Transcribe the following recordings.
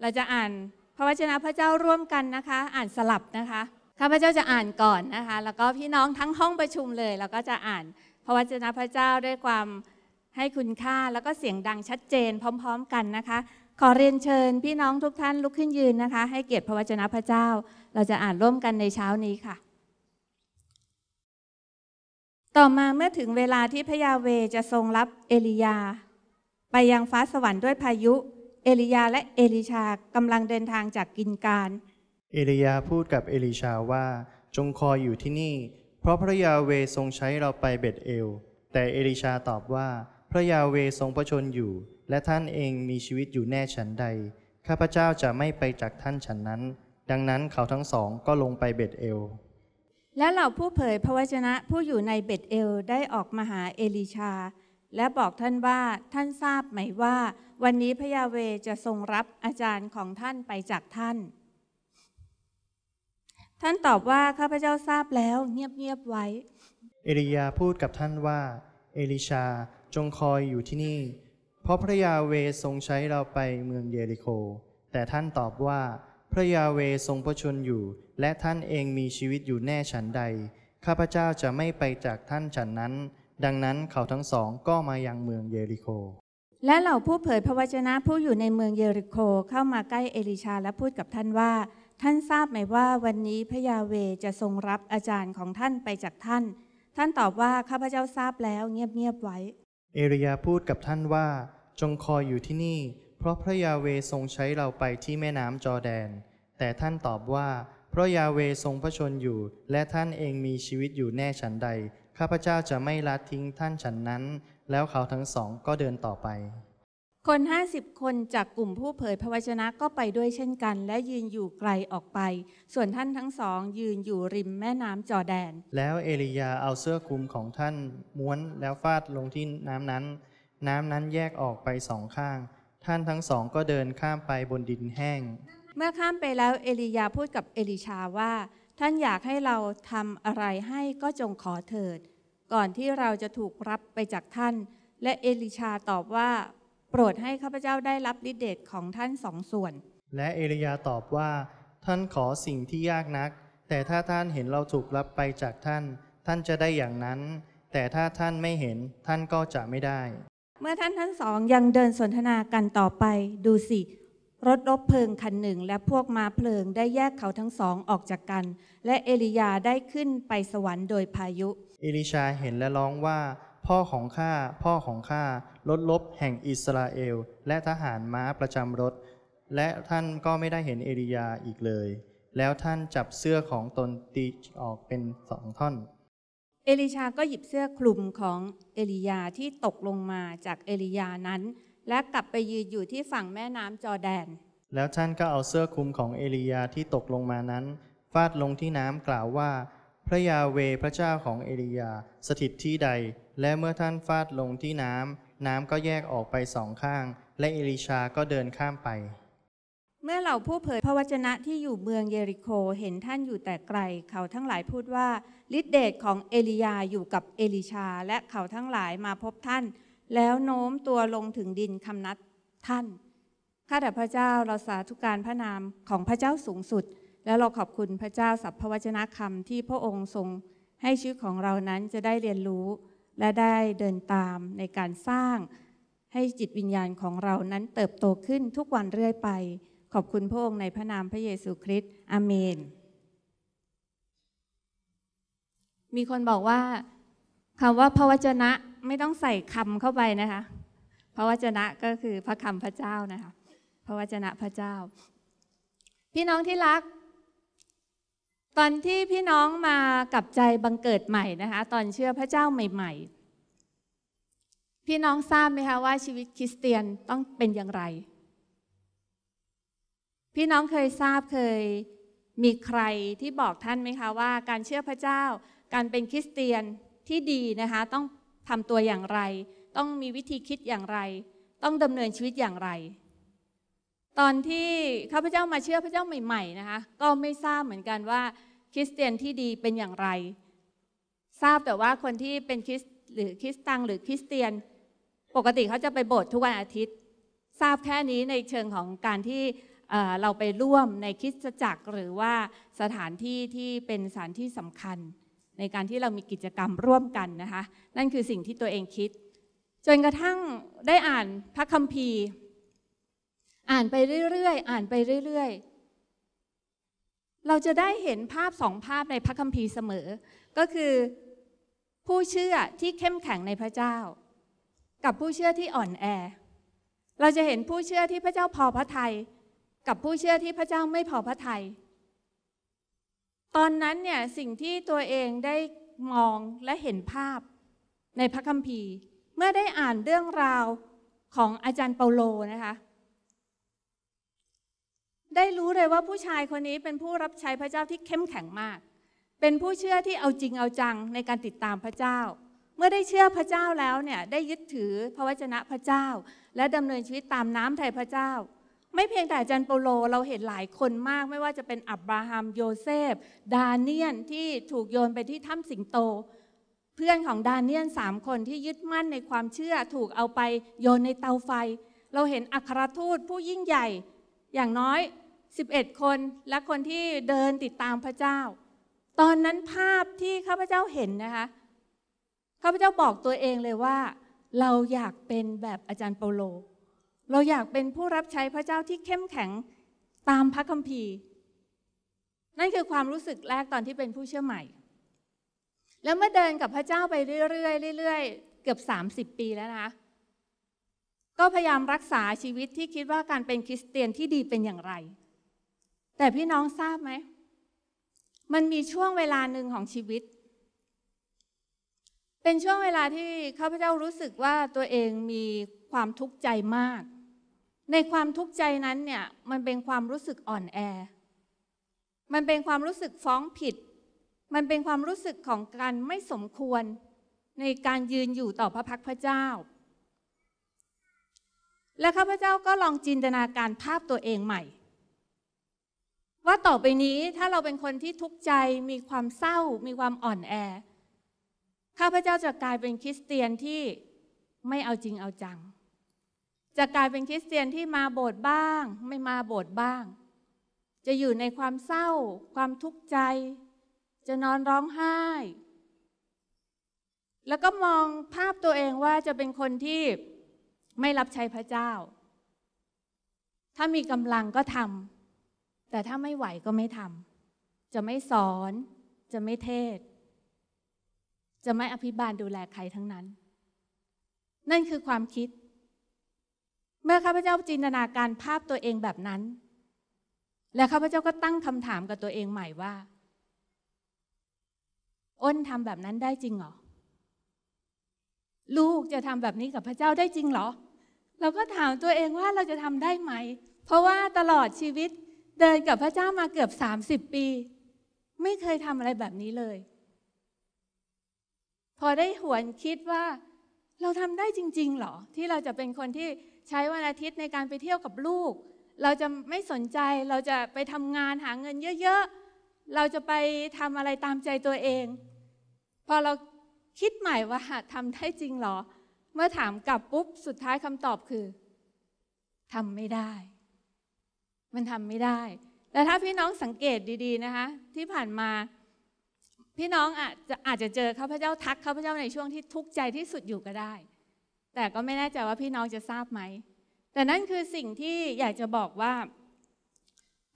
เราจะอ่านพระวจนะพระเจ้าร่วมกันนะคะ อ่านสลับนะคะข้าพเจ้าจะอ่านก่อนนะคะ แล้วก็พี่น้องทั้งห้องประชุมเลยแล้วก็จะอ่านพระวจนะพระเจ้าด้วยความให้คุณค่าแล้วก็เสียงดังชัดเจน พร้อมๆกันนะคะ ขอเรียนเชิญพี่น้องทุกท่านลุกขึ้นยืนนะคะ ให้เกียรติพระวจนะพระเจ้าเราจะอ่านร่วมกันในเช้านี้ค่ะ ต่อมาเมื่อถึงเวลาที่พระยาเวจะทรงรับเอลียา ไปยังฟ้าสวรรค์ด้วยพายุเอลียาและเอลิชากำลังเดินทางจากกินการ เอลียาพูดกับเอลิชาว่า จงคอยอยู่ที่นี่ เพราะพระยาเวทรงใช้เราไปเบ็ดเอล แต่เอลิชาตอบว่า พระยาเวทรงประชนอยู่ และท่านเองมีชีวิตอยู่แน่ฉันใด ข้าพเจ้าจะไม่ไปจากท่านฉันนั้น ดังนั้นเขาทั้งสองก็ลงไปเบ็ดเอล และเหล่าผู้เผยพระวจนะผู้อยู่ในเบ็ดเอลได้ออกมาหาเอลิชา และบอกท่านว่าท่านทราบไหมว่าวันนี้พระยาเวจะทรงรับอาจารย์ของท่านไปจากท่าน ท่านตอบว่าข้าพเจ้าทราบแล้วเงียบๆไว้ เอลียาพูดกับท่านว่า เอลิชาจงคอยอยู่ที่นี่ เพราะพระยาเวทรงใช้เราไปเมืองเยริโคแต่ท่านตอบว่า พระยาเวทรงพระชนอยู่ และท่านเองมีชีวิตอยู่แน่ฉันใด ข้าพเจ้าจะไม่ไปจากท่านฉันนั้น ดังนั้นเขาทั้งสองก็มายังเมืองเยริโคและเหล่าผู้เผยพระวจนะผู้อยู่ในเมืองเยริโคเข้ามาใกล้เอลิชาและพูดกับท่านว่า ท่านทราบไหมว่า วันนี้พระยาเวจะทรงรับอาจารย์ของท่านไปจากท่าน ท่านตอบว่า ข้าพเจ้าทราบแล้วเงียบๆไว้ เอริยาพูดกับท่านว่า จงคอยอยู่ที่นี่ เพราะพระยาเวทรงใช้เราไปที่แม่น้ำจอแดน แต่ท่านตอบว่า เพราะยาเวทรงพระชนอยู่ และท่านเองมีชีวิตอยู่แน่ฉันใด ข้าพเจ้าจะไม่ละทิ้งท่านฉันนั้นแล้วเขาทั้งสองก็เดินต่อไป คนห้าสิบคนจากกลุ่มผู้เผยพระวจนะก็ไปด้วยเช่นกันและยืนอยู่ไกลออกไป ส่วนท่านทั้งสองยืนอยู่ริมแม่น้ำจอแดน แล้วเอลียาเอาเสื้อคลุมของท่าน ม้วนแล้วฟาดลงที่น้ำนั้น น้ำนั้นแยกออกไปสองข้าง ท่านทั้งสองก็เดินข้ามไปบนดินแห้ง เมื่อข้ามไปแล้วเอลียาพูดกับเอลิชาว่า ท่านอยากให้เราทำอะไรให้ก็จงขอเถิดก่อนที่เราจะถูกรับไปจากท่าน และเอลิชาตอบว่า โปรดให้ข้าพเจ้าได้รับฤทธิเดชของท่านสองส่วน และเอลียาตอบว่า ท่านขอสิ่งที่ยากนัก แต่ถ้าท่านเห็นเราถูกรับไปจากท่าน ท่านจะได้อย่างนั้น แต่ถ้าท่านไม่เห็นท่านก็จะไม่ได้ เมื่อท่านทั้งสองยังเดินสนทนากันต่อไป ดูสิ รถรบเพลิงคันหนึ่ง และพวกมาเพลิงได้แยกเขาทั้งสองออกจากกัน และเอลียาได้ขึ้นไปสวรรค์โดยพายุเอลิชาเห็นและร้องว่าพ่อของข้าพ่อของข้าลดลบแห่งอิสราเอล และทหารม้าประจำรถ และท่านก็ไม่ได้เห็นเอลียาอีกเลย แล้วท่านจับเสื้อของตนตีออกเป็นสองท่อน เอลิชาก็หยิบเสื้อคลุมของเอลียาที่ตกลงมาจากเอลียานั้น และกลับไปยืนอยู่ที่ฝั่งแม่น้ำจอแดน แล้วท่านก็เอาเสื้อคลุมของเอลียาที่ตกลงมานั้นฟาดลงที่น้ำกล่าวว่าพระยาเวพระเจ้าของเอลียาสถิตที่ใดและเมื่อท่านฟาดลงที่น้ำน้ำก็แยกออกไปสองข้าง และเอลิชาก็เดินข้ามไป เมื่อเหล่าผู้เผยพระวจนะที่อยู่เมืองเยริโคเห็นท่านอยู่แต่ไกลเขาทั้งหลายพูดว่าฤทธิเดชของเอลียาอยู่กับเอลิชาและเขาทั้งหลายมาพบท่าน แล้วโน้มตัวลงถึงดินคำนัดท่านข้าแต่พระเจ้าเราสาธุการพระนามของพระเจ้าสูงสุดและเราขอบคุณพระเจ้าสัพพวจนะคำที่พระองค์ทรง ให้ชีวิตของเรานั้นจะได้เรียนรู้และได้เดินตามในการสร้างให้จิตวิญญาณของเรานั้นเติบโตขึ้นทุกวันเรื่อยไป ขอบคุณพระองค์ในพระนามพระเยซูคริสต์อเมน มีคนบอกว่าคำว่าพระวจนะไม่ต้องใส่คำเข้าไปนะคะ พระวจนะก็คือพระคำพระเจ้านะคะ พระวจนะพระเจ้า พี่น้องที่รักตอนที่พี่น้องมากับใจบังเกิดใหม่นะคะตอนเชื่อพระเจ้าใหม่ๆ พี่น้องทราบไหมคะว่าชีวิตคริสเตียนต้องเป็นอย่างไร พี่น้องเคยทราบเคยมีใครที่บอกท่านไหมคะว่าการเชื่อพระเจ้าการเป็นคริสเตียนที่ดีนะคะต้องทำตัวอย่างไร ต้องมีวิธีคิดอย่างไรต้องดำเนินชีวิตอย่างไรตอนที่ข้าพเจ้ามาเชื่อพระเจ้าใหม่ๆนะคะก็ไม่ทราบเหมือนกันว่าคริสเตียนที่ดีเป็นอย่างไร ทราบแต่ว่าคนที่เป็นคริสหรือคริสตังหรือคริสเตียน ปกติเขาจะไปโบสถ์ทุกวันอาทิตย์ ทราบแค่นี้ในเชิงของการที่เราไปร่วมในคริสตจักรหรือว่าสถานที่ที่เป็นสถานที่สำคัญ ในการที่เรามีกิจกรรมร่วมกันนะคะนั่นคือสิ่งที่ตัวเองคิด จนกระทั่งได้อ่านพระคัมภีร์อ่านไปเรื่อยๆ อ่านไปเรื่อยๆ เราจะได้เห็นภาพสองภาพในพระคัมภีร์เสมอ ก็คือผู้เชื่อที่เข้มแข็งในพระเจ้า กับผู้เชื่อที่อ่อนแอ เราจะเห็นผู้เชื่อที่พระเจ้าพอพระทัยกับผู้เชื่อที่พระเจ้าไม่พอพระทัย ตอนนั้นเนี่ยสิ่งที่ตัวเองได้มองและเห็นภาพในพระคัมภีร์เมื่อได้อ่านเรื่องราวของอาจารย์เปาโลนะคะได้รู้เลยว่าผู้ชายคนนี้เป็นผู้รับใช้พระเจ้าที่เข้มแข็งมาก เป็นผู้เชื่อที่เอาจริงเอาจังในการติดตามพระเจ้า เมื่อได้เชื่อพระเจ้าแล้วเนี่ยได้ยึดถือพระวจนะพระเจ้า และดำเนินชีวิตตามน้ำไทยพระเจ้า ไม่เพียงแต่จันโเปโลเราเห็นหลายคนมากไม่ว่าจะเป็นอับราฮัมโยเซฟดาเนียนที่ถูกโยนไปที่ถ้ำสิงโต เพื่อนของดาเนียนสามคนที่ยึดมั่นในความเชื่อถูกเอาไปโยนในเตาไฟ เราเห็นอัครทูตผู้ยิ่งใหญ่อย่างน้อย 11 คนและคนที่เดินติดตามพระเจ้า ตอนนั้นภาพที่ข้าพเจ้าเห็นนะคะข้าพเจ้าบอกตัวเองเลยว่า เราอยากเป็นแบบอาจารย์ เปาโลเราอยากเป็นผู้รับใช้พระเจ้าที่เข้มแข็งตามพระคัมภีร์ นั่นคือความรู้สึกแรกตอนที่เป็นผู้เชื่อใหม่ แล้วเมื่อเดินกับพระเจ้าไปเรื่อยๆเรื่อยๆ เกือบ 30 ปีแล้วนะคะก็พยายามรักษาชีวิตที่คิดว่าการเป็นคริสเตียนที่ดีเป็นอย่างไร แต่พี่น้องทราบไหม มันมีช่วงเวลาหนึ่งของชีวิต เป็นช่วงเวลาที่ข้าพเจ้ารู้สึกว่าตัวเองมีความทุกข์ใจมาก ในความทุกข์ใจนั้นเนี่ย มันเป็นความรู้สึกอ่อนแอ มันเป็นความรู้สึกฟ้องผิด มันเป็นความรู้สึกของการไม่สมควรในการยืนอยู่ต่อพระพักพระเจ้าและข้าพเจ้าก็ลองจินตนาการภาพตัวเองใหม่ ว่าต่อไปนี้ถ้าเราเป็นคนที่ทุกข์ใจมีความเศร้ามีความอ่อนแอข้าพเจ้าจะกลายเป็นคริสเตียนที่ไม่เอาจริงเอาจัง จะกลายเป็นคริสเตียนที่มาโบสถ์บ้าง ไม่มาโบสถ์บ้าง จะอยู่ในความเศร้า ความทุกข์ใจ จะนอนร้องไห้ แล้วก็มองภาพตัวเองว่าจะเป็นคนที่ไม่รับใช้พระเจ้า ถ้ามีกำลังก็ทำ แต่ถ้าไม่ไหวก็ไม่ทำ จะไม่สอน จะไม่เทศ จะไม่อภิบาลดูแลใครทั้งนั้น นั่นคือความคิด เมื่อข้าพเจ้าจินตนาการภาพตัวเองแบบนั้น และข้าพเจ้าก็ตั้งคำถามกับตัวเองใหม่ว่า อ้นทำแบบนั้นได้จริงหรอ ลูกจะทำแบบนี้กับพระเจ้าได้จริงเหรอเราก็ถามตัวเองว่าเราจะทำได้ไหม เพราะว่าตลอดชีวิตเดินกับพระเจ้ามาเกือบ30 ปี ไม่เคยทำอะไรแบบนี้เลย พอได้หวนคิดว่าเราทำได้จริงๆหรอ ที่เราจะเป็นคนที่ใช้วันอาทิตย์ในการไปเที่ยวกับลูก เราจะไม่สนใจเราจะไปทำงานหาเงินเยอะๆ เราจะไปทำอะไรตามใจตัวเอง พอเราคิดใหม่ว่าทำได้จริงหรอเมื่อถามกลับปุ๊บสุดท้ายคำตอบคือทำไม่ได้ มันทำไม่ได้แต่ถ้าพี่น้องสังเกตดีๆนะคะ ที่ผ่านมา พี่น้องอาจจะอาจจะเจอข้าพเจ้าทักข้าพเจ้าในช่วงที่ทุกข์ใจที่สุดอยู่ก็ได้ แต่ก็ไม่แน่ใจว่าพี่น้องจะทราบไหมแต่นั่นคือสิ่งที่อยากจะบอกว่า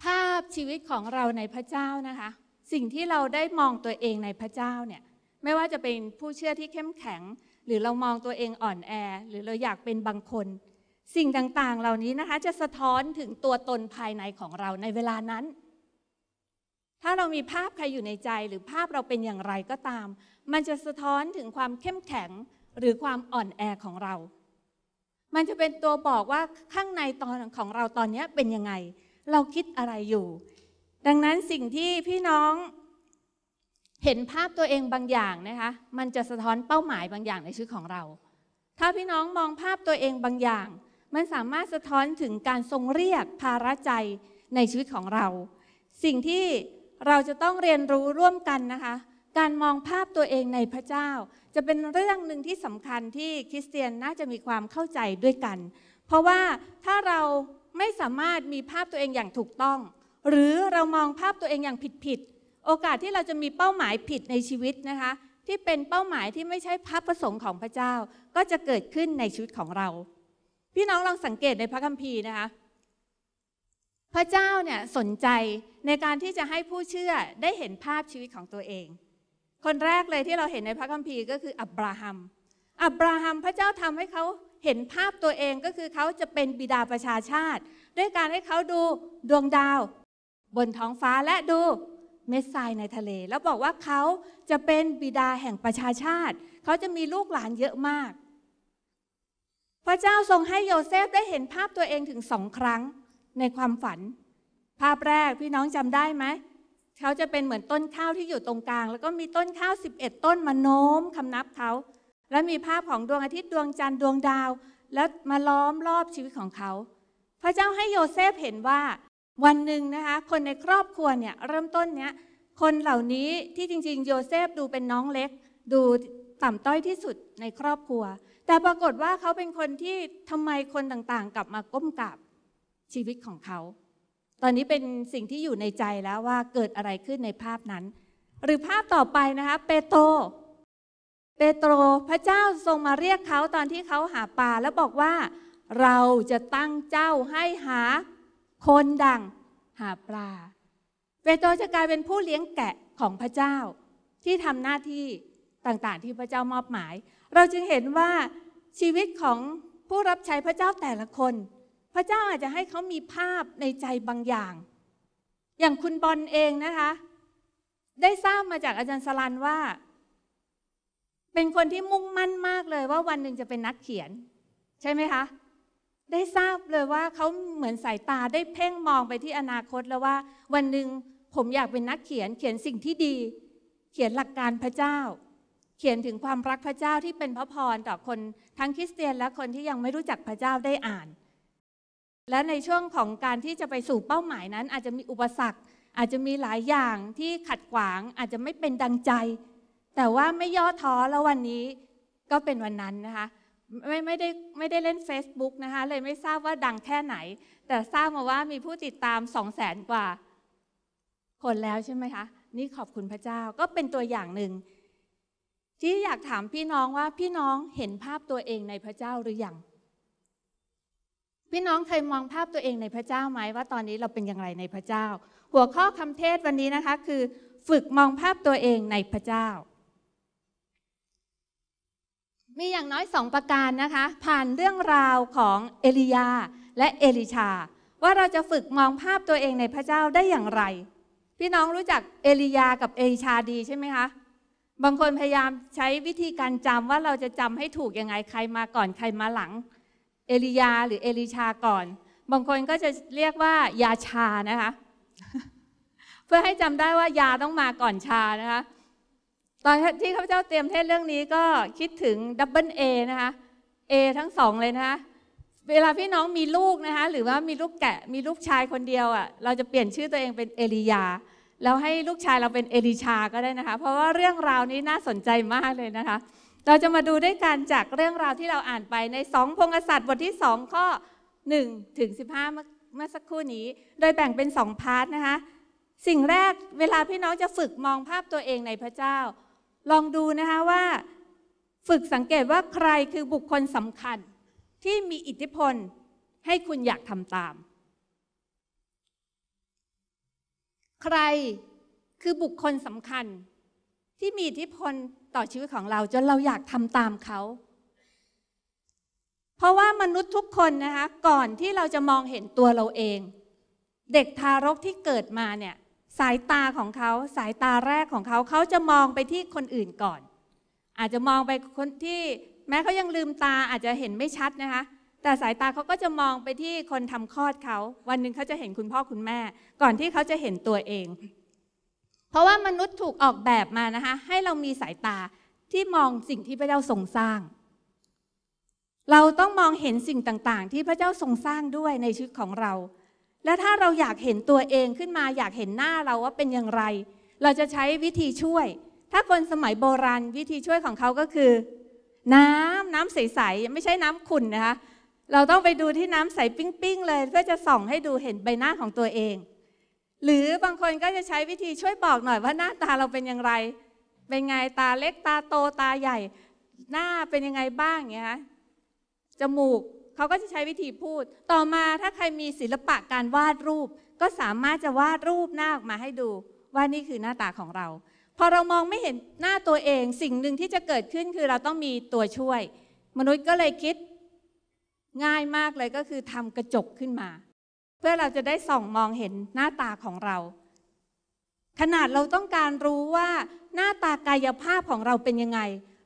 ภาพชีวิตของเราในพระเจ้านะคะ สิ่งที่เราได้มองตัวเองในพระเจ้าเนี่ย ไม่ว่าจะเป็นผู้เชื่อที่เข้มแข็งหรือเรามองตัวเองอ่อนแอหรือเราอยากเป็นบางคน สิ่งต่าง ๆ เหล่านี้นะคะ จะสะท้อนถึงตัวตนภายในของเราในเวลานั้น ถ้าเรามีภาพใครอยู่ในใจหรือภาพเราเป็นอย่างไรก็ตาม มันจะสะท้อนถึงความเข้มแข็งหรือความอ่อนแอของเรา มันจะเป็นตัวบอกว่าข้างในตอนของเราตอนนี้เป็นยังไง เราคิดอะไรอยู่ ดังนั้นสิ่งที่พี่น้องเห็นภาพตัวเองบางอย่างนะคะมันจะสะท้อนเป้าหมายบางอย่างในชีวิตของเรา ถ้าพี่น้องมองภาพตัวเองบางอย่าง มันสามารถสะท้อนถึงการทรงเรียกภาระใจในชีวิตของเรา สิ่งที่เราจะต้องเรียนรู้ร่วมกันนะคะการมองภาพตัวเองในพระเจ้า จะเป็นเรื่องหนึ่งที่สำคัญที่คริสเตียนน่าจะมีความเข้าใจด้วยกัน เพราะว่าถ้าเราไม่สามารถมีภาพตัวเองอย่างถูกต้อง หรือเรามองภาพตัวเองอย่างผิดโอกาสที่เราจะมีเป้าหมายผิดในชีวิตนะคะที่เป็นเป้าหมายที่ไม่ใช่พระประสงค์ของพระเจ้าก็จะเกิดขึ้นในชีวิตของเรา พี่น้องลองสังเกตในพระคัมภีร์นะคะพระเจ้าเนี่ยสนใจในการที่จะให้ผู้เชื่อได้เห็นภาพชีวิตของตัวเอง คนแรกเลยที่เราเห็นในพระคัมภีร์ก็คือ อับราฮัมอับราฮัมพระเจ้าทำให้เขาเห็นภาพตัวเองก็คือเขาจะเป็นบิดาประชาชาติด้วยการให้เขาดูดวงดาว บนท้องฟ้าและดูเม็ดทรายในทะเล แล้วบอกว่าเขาจะเป็นบิดาแห่งประชาชาติ เขาจะมีลูกหลานเยอะมาก พระเจ้าทรงให้โยเซฟได้เห็นภาพตัวเองถึงสองครั้งในความฝัน ภาพแรกพี่น้องจำได้ไหม เขาจะเป็นเหมือนต้นข้าวที่อยู่ตรงกลาง แล้วก็มีต้นข้าว 11 ต้นมาโน้มคำนับเขา และมีภาพของดวงอาทิตย์ดวงจันทร์ดวงดาวแล้วมาล้อมรอบชีวิตของเขาพระเจ้าให้โยเซฟเห็นว่าวันหนึ่งนะคะคนในครอบครัวเนี่ยเริ่มต้นเนี้ยคนเหล่านี้ที่จริงๆ โยเซฟดูเป็นน้องเล็กดูต่ำต้อยที่สุดในครอบครัว แต่ปรากฏว่าเขาเป็นคนที่ทำไมคนต่างๆ กลับมาก้มกราบชีวิตของเขา ตอนนี้เป็นสิ่งที่อยู่ในใจแล้วว่าเกิดอะไรขึ้นในภาพนั้น หรือภาพต่อไปนะคะเปโตรเปโตรพระเจ้าทรงมาเรียกเขาตอนที่เขาหาปลาแล้วบอกว่าเราจะตั้งเจ้าให้หาคนดังหาปลาเปโตรจะกลายเป็นผู้เลี้ยงแกะของพระเจ้าที่ทำหน้าที่ต่างๆ ที่พระเจ้ามอบหมาย เราจึงเห็นว่าชีวิตของผู้รับใช้พระเจ้าแต่ละคน พระเจ้าอาจจะให้เขามีภาพในใจบางอย่าง อย่างคุณบอลเองนะคะ ได้ทราบมาจากอาจารย์สลันว่า เป็นคนที่มุ่งมั่นมากเลยว่าวันหนึ่งจะเป็นนักเขียน ใช่ไหมคะได้ทราบเลยว่าเขาเหมือนสายตาได้เพ่งมองไปที่อนาคตแล้วว่าวันหนึ่งผมอยากเป็นนักเขียน เขียนสิ่งที่ดี เขียนหลักการพระเจ้า เขียนถึงความรักพระเจ้าที่เป็นพระพร ต่อคนทั้งคริสเตียนและคนที่ยังไม่รู้จักพระเจ้าได้อ่าน และในช่วงของการที่จะไปสู่เป้าหมายนั้น อาจจะมีอุปสรรค อาจจะมีหลายอย่างที่ขัดขวางอาจจะไม่เป็นดังใจ แต่ว่าไม่ย่อท้อแล้ววันนี้ก็เป็นวันนั้นนะคะไม่ไม่ได้ไม่ได้เล่น Facebook นะคะเลยไม่ทราบว่าดังแค่ไหน แต่ทราบมาว่ามีผู้ติดตามสองแสนกว่า คนแล้วใช่ไหมคะ นี่ขอบคุณพระเจ้าก็เป็นตัวอย่างหนึ่งที่อยากถามพี่น้องว่าพี่น้องเห็นภาพตัวเองในพระเจ้าหรืออยังพี่น้องเคยมองภาพตัวเองในพระเจ้าไหมว่าตอนนี้เราเป็นอย่างไรในพระเจ้า หัวข้อคำเทศวันนี้นะคะคือฝึกมองภาพตัวเองในพระเจ้ามีอย่างน้อยสองประการนะคะ ผ่านเรื่องราวของเอลียาและเอลิชา ว่าเราจะฝึกมองภาพตัวเองในพระเจ้าได้อย่างไร พี่น้องรู้จักเอลียากับเอลิชาดีใช่ไหมคะบางคนพยายามใช้วิธีการจำว่าเราจะจำให้ถูกยังไงใครมาก่อนใครมาหลัง เอลียาหรือเอลิชาก่อน บางคนก็จะเรียกว่า ยาชานะคะ เพื่อให้จำได้ว่ายาต้องมาก่อนชานะคะตอนที่ข้าพเจ้าเตรียมเทศเรื่องนี้ก็คิดถึงดับเบิลเอนะคะเอทั้งสองเลยนะคะเวลาพี่น้องมีลูกนะคะหรือว่ามีลูกแกะ มีลูกชายคนเดียวอะ่ะเราจะเปลี่ยนชื่อตัวเองเป็นเอลียาแล้วให้ลูกชายเราเป็นเอลิชาก็ได้นะคะ เพราะว่าเรื่องราวนี้น่าสนใจมากเลยนะคะ เราจะมาดูด้วยกันจากเรื่องราวที่เราอ่านไปในสองพงศษัตรบทที่สองข้อ1ถึง15 เมื่อสักครู่นี้ โดยแบ่งเป็นสองพาร์ทนะคะสิ่งแรกเวลาพี่น้องจะฝึกมองภาพตัวเองในพระเจ้าลองดูนะคะว่า ฝึกสังเกตว่าใครคือบุคคลสำคัญ ที่มีอิทธิพลให้คุณอยากทำตาม ใครคือบุคคลสำคัญ ที่มีอิทธิพลต่อชีวิตของเรา จนเราอยากทำตามเขา เพราะว่ามนุษย์ทุกคนนะคะก่อนที่เราจะมองเห็นตัวเราเอง เด็กทารกที่เกิดมาเนี่ยสายตาของเขาสายตาแรกของเขาเขาจะมองไปที่คนอื่นก่อน อาจจะมองไปคนที่แม้เขายังลืมตาอาจจะเห็นไม่ชัดนะคะ แต่สายตาเขาก็จะมองไปที่คนทำคลอดเขา วันหนึ่งเขาจะเห็นคุณพ่อ คุณแม่ ก่อนที่เขาจะเห็นตัวเอง เพราะว่ามนุษย์ถูกออกแบบมานะคะ ให้เรามีสายตาที่มองสิ่งที่พระเจ้าทรงสร้าง เราต้องมองเห็นสิ่งต่างๆ ที่พระเจ้าทรงสร้างด้วยในชีวิตของเราและถ้าเราอยากเห็นตัวเองขึ้นมาอยากเห็นหน้าเราว่าเป็นอย่างไร เราจะใช้วิธีช่วย ถ้าคนสมัยโบราณวิธีช่วยของเขาก็คือ น้ำน้ำใสๆไม่ใช่น้ำขุ่นนะคะเราต้องไปดูที่น้ำใสปิ้งๆเลยเพื่อจะส่องให้ดูเห็นใบหน้าของตัวเอง หรือบางคนก็จะใช้วิธีช่วยบอกหน่อยว่าหน้าตาเราเป็นอย่างไรเป็นไงตาเล็กตาโตตาใหญ่ หน้าเป็นยังไงบ้างเงี้ยจมูกเขาก็จะใช้วิธีพูด ต่อมาถ้าใครมีศิลปะการวาดรูปก็สามารถจะวาดรูปหน้าออกมาให้ดู ว่านี่คือหน้าตาของเรา พอเรามองไม่เห็นหน้าตัวเองสิ่งหนึ่งที่จะเกิดขึ้นคือเราต้องมีตัวช่วย มนุษย์ก็เลยคิดง่ายมากเลยก็คือทำกระจกขึ้นมา เพื่อเราจะได้ส่องมองเห็นหน้าตาของเรา ขนาดเราต้องการรู้ว่าหน้าตากายภาพของเราเป็นยังไง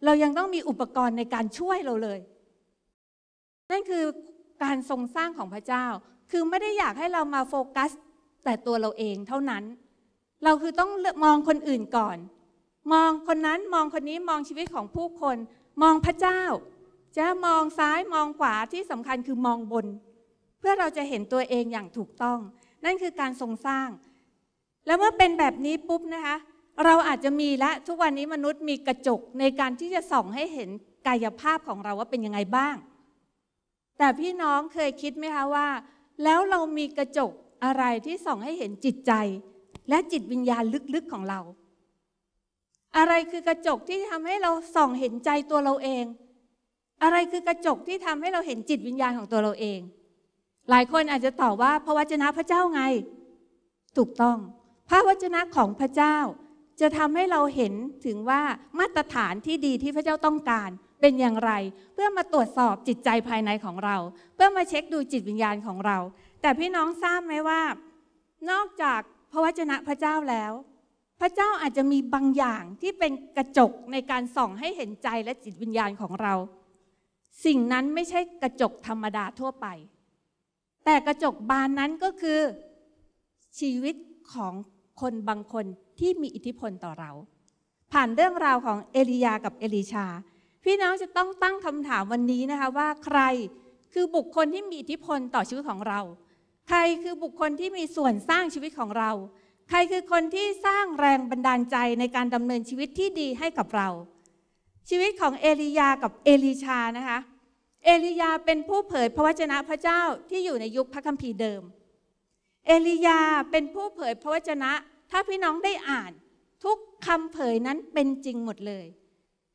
เรายังต้องมีอุปกรณ์ในการช่วยเราเลยนั่นคือการทรงสร้างของพระเจ้า คือไม่ได้อยากให้เรามาโฟกัส แต่ตัวเราเองเท่านั้น เราคือต้องมองคนอื่นก่อน มองคนนั้น มองคนนี้ มองชีวิตของผู้คน มองพระเจ้า จะมองซ้าย มองขวา ที่สำคัญคือมองบน เพื่อเราจะเห็นตัวเองอย่างถูกต้อง นั่นคือการทรงสร้าง แล้วเมื่อเป็นแบบนี้ปุ๊บนะคะ เราอาจจะมีและทุกวันนี้มนุษย์มีกระจกในการที่จะส่องให้เห็นกายภาพของเราว่าเป็นยังไงบ้างแต่พี่น้องเคยคิดไหมคะว่า แล้วเรามีกระจกอะไรที่ส่องให้เห็นจิตใจ และจิตวิญญาณลึกๆของเรา อะไรคือกระจกที่ทำให้เราส่องเห็นใจตัวเราเอง อะไรคือกระจกที่ทำให้เราเห็นจิตวิญญาณของตัวเราเอง หลายคนอาจจะตอบว่าพระวจนะพระเจ้าไง ถูกต้องพระวจนะของพระเจ้าจะทำให้เราเห็นถึงว่ามาตรฐานที่ดีที่พระเจ้าต้องการเป็นอย่างไรเพื่อมาตรวจสอบจิตใจภายในของเรา เพื่อมาเช็คดูจิตวิญญาณของเรา แต่พี่น้องทราบไหมว่า นอกจากพระวจนะพระเจ้าแล้ว พระเจ้าอาจจะมีบางอย่างที่เป็นกระจกในการส่องให้เห็นใจและจิตวิญญาณของเรา สิ่งนั้นไม่ใช่กระจกธรรมดาทั่วไป แต่กระจกบานนั้นก็คือ ชีวิตของคนบางคนที่มีอิทธิพลต่อเรา ผ่านเรื่องราวของเอลียากับเอลิชาพี่น้องจะต้องตั้งคำถามวันนี้นะคะว่าใครคือบุคคลที่มีอิทธิพลต่อชีวิตของเรา ใครคือบุคคลที่มีส่วนสร้างชีวิตของเรา ใครคือคนที่สร้างแรงบันดาลใจในการดำเนินชีวิตที่ดีให้กับเรา ชีวิตของเอลียากับเอลิชานะคะเอลียาเป็นผู้เผยพระวจนะพระเจ้าที่อยู่ในยุคพระคัมภีร์เดิม เอลียาเป็นผู้เผยพระวจนะ ถ้าพี่น้องได้อ่านทุกคำเผยนั้นเป็นจริงหมดเลย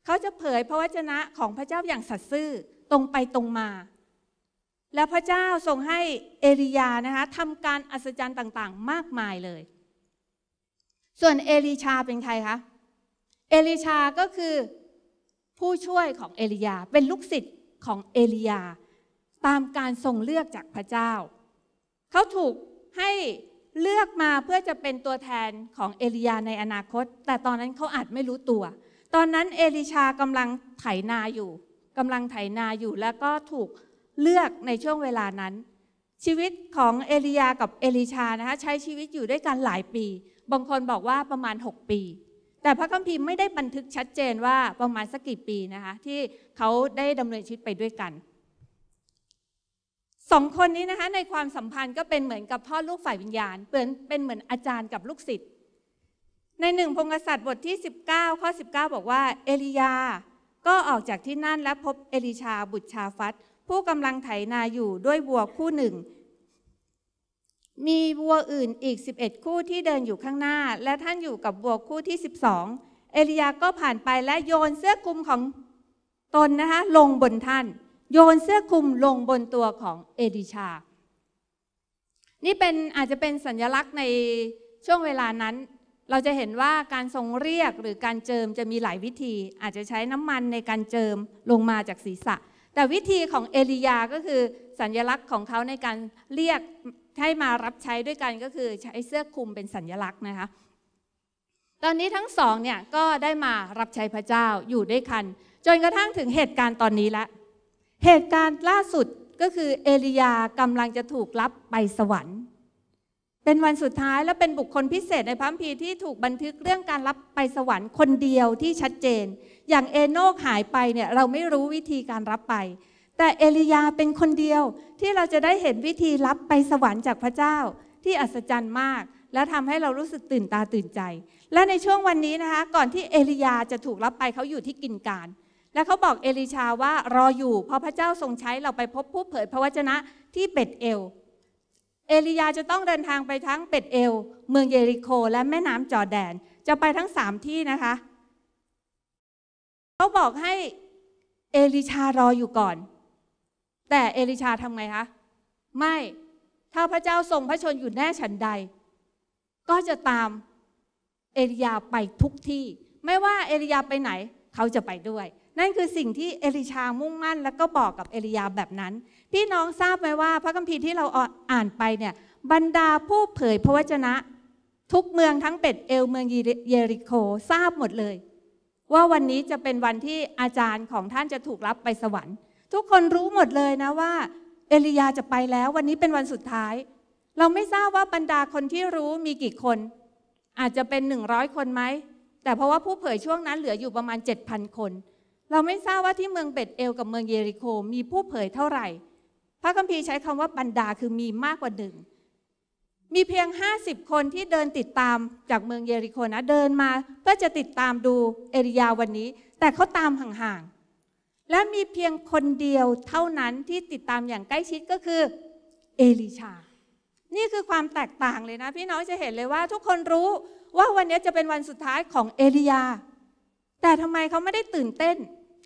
เขาจะเผยพระวจนะของพระเจ้าอย่างสัตย์ซื่อตรงไปตรงมา แล้วพระเจ้าทรงให้เอลียานะคะทำการอัศจรรย์ต่างๆ มากมายเลย ส่วนเอลิชาเป็นใครคะเอลิชาก็คือผู้ช่วยของเอลียาเป็นลูกศิษย์ของเอลียา ตามการทรงเลือกจากพระเจ้าเขาถูกให้เลือกมาเพื่อจะเป็นตัวแทนของเอลียาในอนาคต แต่ตอนนั้นเขาอาจไม่รู้ตัวตอนนั้นเอลิชากำลังไถนาอยู่กำลังไถนาอยู่แล้วก็ถูกเลือกในช่วงเวลานั้น ชีวิตของเอลียากับเอลิชานะคะใช้ชีวิตอยู่ด้วยกันหลายปีบางคนบอกว่าประมาณ 6 ปี แต่พระคัมภีร์ไม่ได้บันทึกชัดเจนว่าประมาณสักกี่ปีนะคะที่เขาได้ดำเนินชีวิตไปด้วยกันสองคนนี้นะคะในความสัมพันธ์ก็เป็นเหมือนกับพ่อลูกฝ่ายวิญญาณเป็นเป็นเหมือนอาจารย์กับลูกศิษย์ในหนึ่งพงศษัตริย์บทที่ 19ข้อ19 บอกว่า เอลียา ก็ออกจากที่นั่น และพบเอลิชาบุตรชาฟัดผู้กำลังไถนาอยู่ด้วยวัวคู่หนึ่ง มีวัวอื่นอีก 11 คู่ที่เดินอยู่ข้างหน้า และท่านอยู่กับวัวคู่ที่ 12 เอลียาก็ผ่านไปและโยนเสื้อคลุมของตนนะคะลงบนท่าน โยนเสื้อคลุมลงบนตัวของเอลิชา นี่เป็นอาจจะเป็นสัญลักษณ์ในช่วงเวลานั้นเราจะเห็นว่าการทรงเรียกหรือการเจิมจะมีหลายวิธี อาจจะใช้น้ำมันในการเจิมลงมาจากศีรษะ แต่วิธีของเอลียาก็คือสัญญลักษณ์ของเขาในการเรียกให้มารับใช้ด้วยกันก็คือใช้เสื้อคลุมเป็นสัญญลักษณ์นะคะตอนนี้ทั้งสองเนี่ยก็ได้มารับใช้พระเจ้าอยู่ด้วยกันจนกระทั่งถึงเหตุการณ์ตอนนี้ละเหตุการณ์ล่าสุดก็คือเอลียากำลังจะถูกรับไปสวรรค์เป็นวันสุดท้ายและเป็นบุคคลพิเศษในพระพีที่ถูกบันทึกเรื่องการรับไปสวรรค์คนเดียวที่ชัดเจน อย่างเอโนกหายไปเนี่ยเราไม่รู้วิธีการรับไป แต่เอลียาเป็นคนเดียวที่เราจะได้เห็นวิธีรับไปสวรรค์จากพระเจ้าที่อัศจรรย์มาก และทำให้เรารู้สึกตื่นตาตื่นใจ และในช่วงวันนี้นะคะก่อนที่เอลียาจะถูกรับไปเขาอยู่ที่กินการ และเขาบอกเอลิชาว่ารออยู่ เพราะพระเจ้าทรงใช้เราไปพบผู้เผยพระวจนะที่เบ็ดเอลเอลียาจะต้องเดินทางไปทั้งเป็ดเอล เมืองเยริโคและแม่น้ำจอแดนจะไปทั้งสามที่นะคะ เขาบอกให้เอลิชารออยู่ก่อน แต่เอลิชาทำไงคะ ไม่ถ้าพระเจ้าทรงพระชนอยู่แน่ฉันใด ก็จะตามเอลียาไปทุกที่ ไม่ว่าเอลียาไปไหนเขาจะไปด้วย นั่นคือสิ่งที่เอลิชามุ่งมั่น แล้วก็บอกกับเอลียาแบบนั้นพี่น้องทราบไหมว่า พระคัมภีร์ที่เราอ่านไปเนี่ยบรรดาผู้เผยพระวจนะ ทุกเมืองทั้งเป็ดเอลเมืองเยริโคทราบหมดเลย ว่าวันนี้จะเป็นวันที่อาจารย์ของท่านจะถูกรับไปสวรรค์ ทุกคนรู้หมดเลยนะว่าเอลียาจะไปแล้ว วันนี้เป็นวันสุดท้าย เราไม่ทราบว่าบรรดาคนที่รู้มีกี่คน อาจจะเป็นหนึ่งร้อยคนไหมแต่เพราะว่าผู้เผยช่วงนั้นเหลืออยู่ประมาณ7,000คน เราไม่ทราบว่าที่เมืองเบตเอล กับเมืองเยริโคมีผู้เผยเท่าไหร่พระคัมภีร์ใช้คำว่าบรรดาคือมีมากกว่าหนึ่ง มีเพียง 50 คนที่เดินติดตามจากเมืองเยริโคนะเดินมาเพื่อจะติดตามดูเอริยาวันนี้ แต่เขาตามห่างๆ และมีเพียงคนเดียวเท่านั้นที่ติดตามอย่างใกล้ชิดก็คือเอลิชา นี่คือความแตกต่างเลยนะ พี่น้องจะเห็นเลยว่า ทุกคนรู้ว่าวันนี้จะเป็นวันสุดท้ายของเอลิยาแต่ทำไมเขาไม่ได้ตื่นเต้น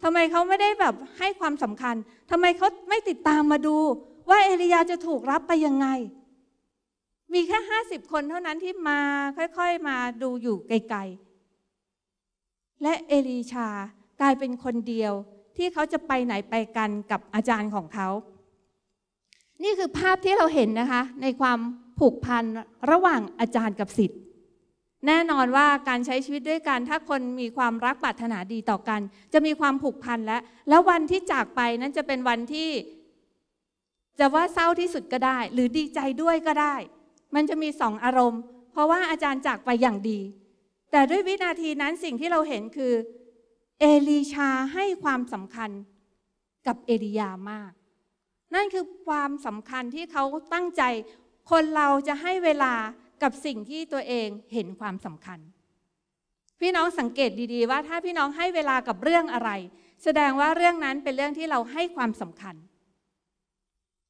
ทำไมเขาไม่ได้แบบให้ความสำคัญ ทำไมเขาไม่ติดตามมาดู ว่าเอลียาจะถูกรับไปยังไง มีแค่ห้าสิบคนเท่านั้นที่มาค่อย ๆมาดูอยู่ไกล ๆ และเอลีชากลายเป็นคนเดียวที่เขาจะไปไหนไปกันกับอาจารย์ของเขา นี่คือภาพที่เราเห็นนะคะ ในความผูกพันระหว่างอาจารย์กับศิษยิแน่นอนว่าการใช้ชีวิตด้วยกันถ้าคนมีความรักปรารถนาดีต่อกัน จะมีความผูกพันและ แล้ววันที่จากไปนั้นจะเป็นวันที่ จะว่าเศร้าที่สุดก็ได้ หรือดีใจด้วยก็ได้ มันจะมีสองอารมณ์ เพราะว่าอาจารย์จากไปอย่างดี แต่ด้วยวินาทีนั้นสิ่งที่เราเห็นคือเอลีชาให้ความสำคัญกับเอลียามาก นั่นคือความสำคัญที่เขาตั้งใจคนเราจะให้เวลากับสิ่งที่ตัวเองเห็นความสำคัญ พี่น้องสังเกตดี ๆ ว่าถ้าพี่น้องให้เวลากับเรื่องอะไร แสดงว่าเรื่องนั้นเป็นเรื่องที่เราให้ความสำคัญ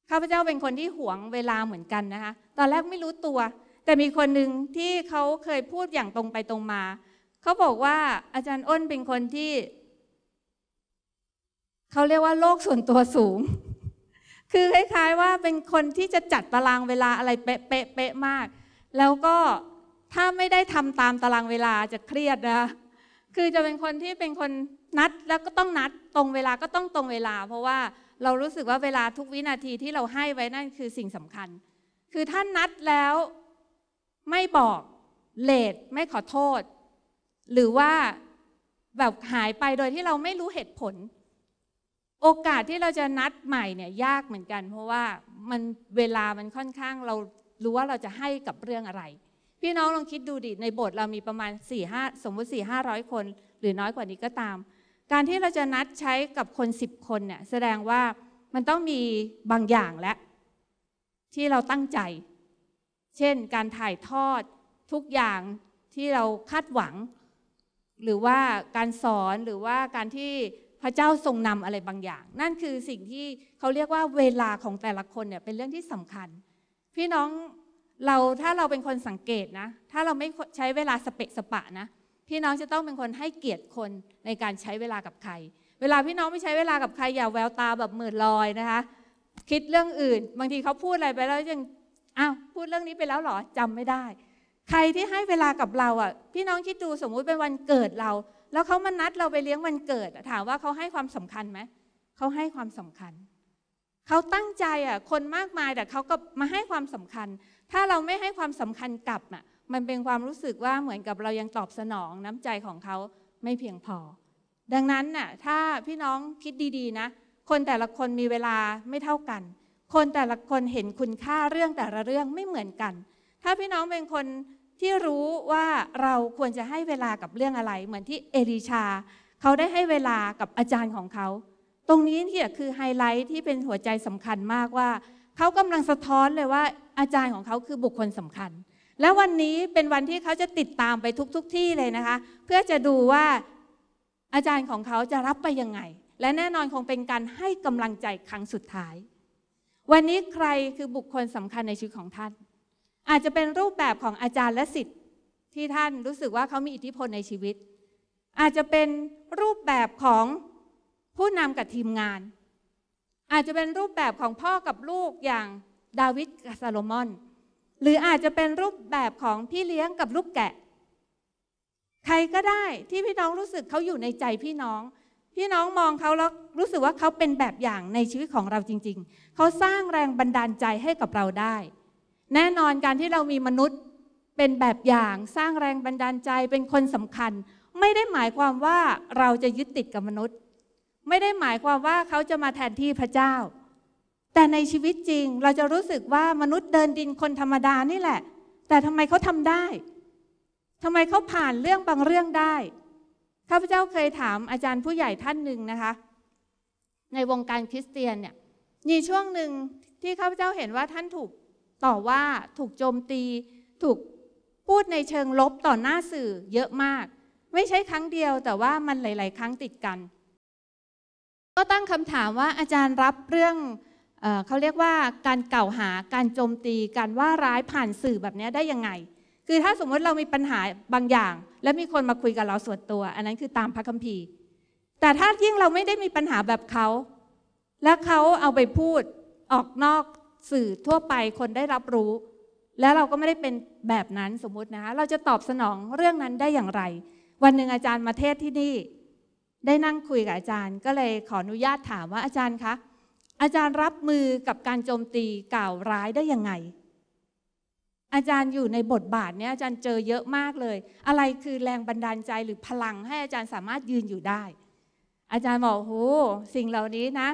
ข้าพเจ้าเป็นคนที่หวงเวลาเหมือนกันนะคะ ตอนแรกไม่รู้ตัว แต่มีคนหนึ่งที่เขาเคยพูดอย่างตรงไปตรงมา เขาบอกว่า อาจารย์อ้นเป็นคนที่ เขาเรียกว่าโลกส่วนตัวสูง คือคล้ายๆว่าเป็นคนที่จะจัดตารางเวลาอะไรเป๊ะๆมากแล้วก็ถ้าไม่ได้ทำตามตารางเวลาจะเครียดนะ คือจะเป็นคนที่เป็นคนนัดแล้วก็ต้องนัดตรงเวลาก็ต้องตรงเวลา เพราะว่าเรารู้สึกว่าเวลาทุกวินาทีที่เราให้ไว้นั่นคือสิ่งสำคัญ คือท่านนัดแล้วไม่บอกเลทไม่ขอโทษ หรือว่าแบบหายไปโดยที่เราไม่รู้เหตุผล โอกาสที่เราจะนัดใหม่เนี่ยยากเหมือนกัน เพราะว่ามันเวลามันค่อนข้างเรารู้ว่าเราจะให้กับเรื่องอะไร พี่น้องลองคิดดูดิ ในโบสถ์เรามีประมาณ4ี่ห้าสมมุติ4ี่ห้าร้อยคน หรือน้อยกว่านี้ก็ตาม การที่เราจะนัดใช้กับคน 10 คนเนี่ยแสดงว่ามันต้องมีบางอย่างและ ที่เราตั้งใจ เช่นการถ่ายทอดทุกอย่างที่เราคาดหวัง หรือว่าการสอนหรือว่าการที่พระเจ้าทรงนำอะไรบางอย่าง นั่นคือสิ่งที่เขาเรียกว่าเวลาของแต่ละคนเนี่ยเป็นเรื่องที่สำคัญพี่น้องเราถ้าเราเป็นคนสังเกตนะ ถ้าเราไม่ใช้เวลาสเปะสปะนะพี่น้องจะต้องเป็นคนให้เกียรติคนในการใช้เวลากับใคร เวลาพี่น้องไม่ใช้เวลากับใครอย่าแววตาแบบหมื่นลอยนะคะคิดเรื่องอื่น บางทีเขาพูดอะไรไปแล้วยังอ้าวพูดเรื่องนี้ไปแล้วหรอจำไม่ได้ ใครที่ให้เวลากับเราอ่ะ พี่น้องคิดดูสมมุติเป็นวันเกิดเรา แล้วเขามานัดเราไปเลี้ยงวันเกิดถามว่าเขาให้ความสำคัญไหมเขาให้ความสำคัญเขาตั้งใจอ่ะคนมากมายแต่เขาก็มาให้ความสำคัญ ถ้าเราไม่ให้ความสำคัญกลับอ่ะมันเป็นความรู้สึกว่าเหมือนกับเรายังตอบสนองน้ำใจของเขาไม่เพียงพอ ดังนั้นน่ะถ้าพี่น้องคิดดี ๆนะคนแต่ละคนมีเวลาไม่เท่ากัน คนแต่ละคนเห็นคุณค่าเรื่องแต่ละเรื่องไม่เหมือนกัน ถ้าพี่น้องเป็นคนที่รู้ว่าเราควรจะให้เวลากับเรื่องอะไร เหมือนที่เอลิชา เขาได้ให้เวลากับอาจารย์ของเขาตรงนี้เนี่ยคือ ไฮไลท์ที่เป็นหัวใจสำคัญมากว่าเขากำลังสะท้อนเลยว่า อาจารย์ของเขาคือบุคคลสำคัญ และวันนี้เป็นวันที่เขาจะติดตามไปทุกๆทที่เลยนะคะ เพื่อจะดูว่าอาจารย์ของเขาจะรับไปยังไง และแน่นอนคงเป็นการให้กำลังใจครั้งสุดท้าย วันนี้ใครคือบุคคลสำคัญในชีวิตของท่าน อาจจะเป็นรูปแบบของอาจารย์และสิทธิ์ที่ท่านรู้สึกว่าเขามีอิทธิพลในชีวิต อาจจะเป็นรูปแบบของผู้นำกับทีมงาน อาจจะเป็นรูปแบบของพ่อกับลูกอย่างดาวิดกับซาโลมอน หรืออาจจะเป็นรูปแบบของพี่เลี้ยงกับลูกแกะ ใครก็ได้ที่พี่น้องรู้สึกเขาอยู่ในใจพี่น้อง พี่น้องมองเขาแล้วรู้สึกว่าเขาเป็นแบบอย่างในชีวิตของเราจริง ๆเขาสร้างแรงบันดาลใจให้กับเราได้ แน่นอนการที่เรามีมนุษย์เป็นแบบอย่าง สร้างแรงบันดาลใจเป็นคนสำคัญ ไม่ได้หมายความว่าเราจะยึดติดกับมนุษย์ไม่ได้หมายความว่าเขาจะมาแทนที่พระเจ้า แต่ในชีวิตจริงเราจะรู้สึกว่ามนุษย์เดินดินคนธรรมดานี่แหละ แต่ทำไมเขาทำได้ ทำไมเขาผ่านเรื่องบางเรื่องได้ ข้าพเจ้าเคยถามอาจารย์ผู้ใหญ่ท่านหนึ่งนะคะ ในวงการคริสเตียนเนี่ยมีช่วงหนึ่งที่ข้าพเจ้าเห็นว่าท่านถูกต่อว่าถูกโจมตี ถูกพูดในเชิงลบต่อหน้าสื่อเยอะมาก ไม่ใช่ครั้งเดียวแต่ว่ามันหลายๆครั้งติดกันก็ตั้งคำถามว่าอาจารย์รับเรื่องเอเขาเรียกว่าการเก่าหาการโจมตี การว่าร้ายผ่านสื่อแบบนี้ได้ยังไงคือถ้าสมมติเรามีปัญหาบางอย่าง และมีคนมาคุยกับเราส่วนตัว อันนั้นคือตามพระคัมภีร์แต่ถ้ายิ่งเราไม่ได้มีปัญหาแบบเขาและเขาเอาไปพูดออกนอกสื่อทั่วไปคนได้รับรู้ และเราก็ไม่ได้เป็นแบบนั้นสมมตินะคะเราจะตอบสนองเรื่องนั้นได้อย่างไร วันหนึ่งอาจารย์มาเทศที่นี่ได้นั่งคุยกับอาจารย์ก็เลยขออนุญาตถามว่าอาจารย์คะอาจารย์รับมือกับการโจมตีกล่าวร้ายได้ยังไง อาจารย์อยู่ในบทบาทเนี้ยอาจารย์เจอเยอะมากเลย อะไรคือแรงบันดาลใจหรือพลังให้อาจารย์สามารถยืนอยู่ได้ อาจารย์บอกโหสิ่งเหล่านี้นะ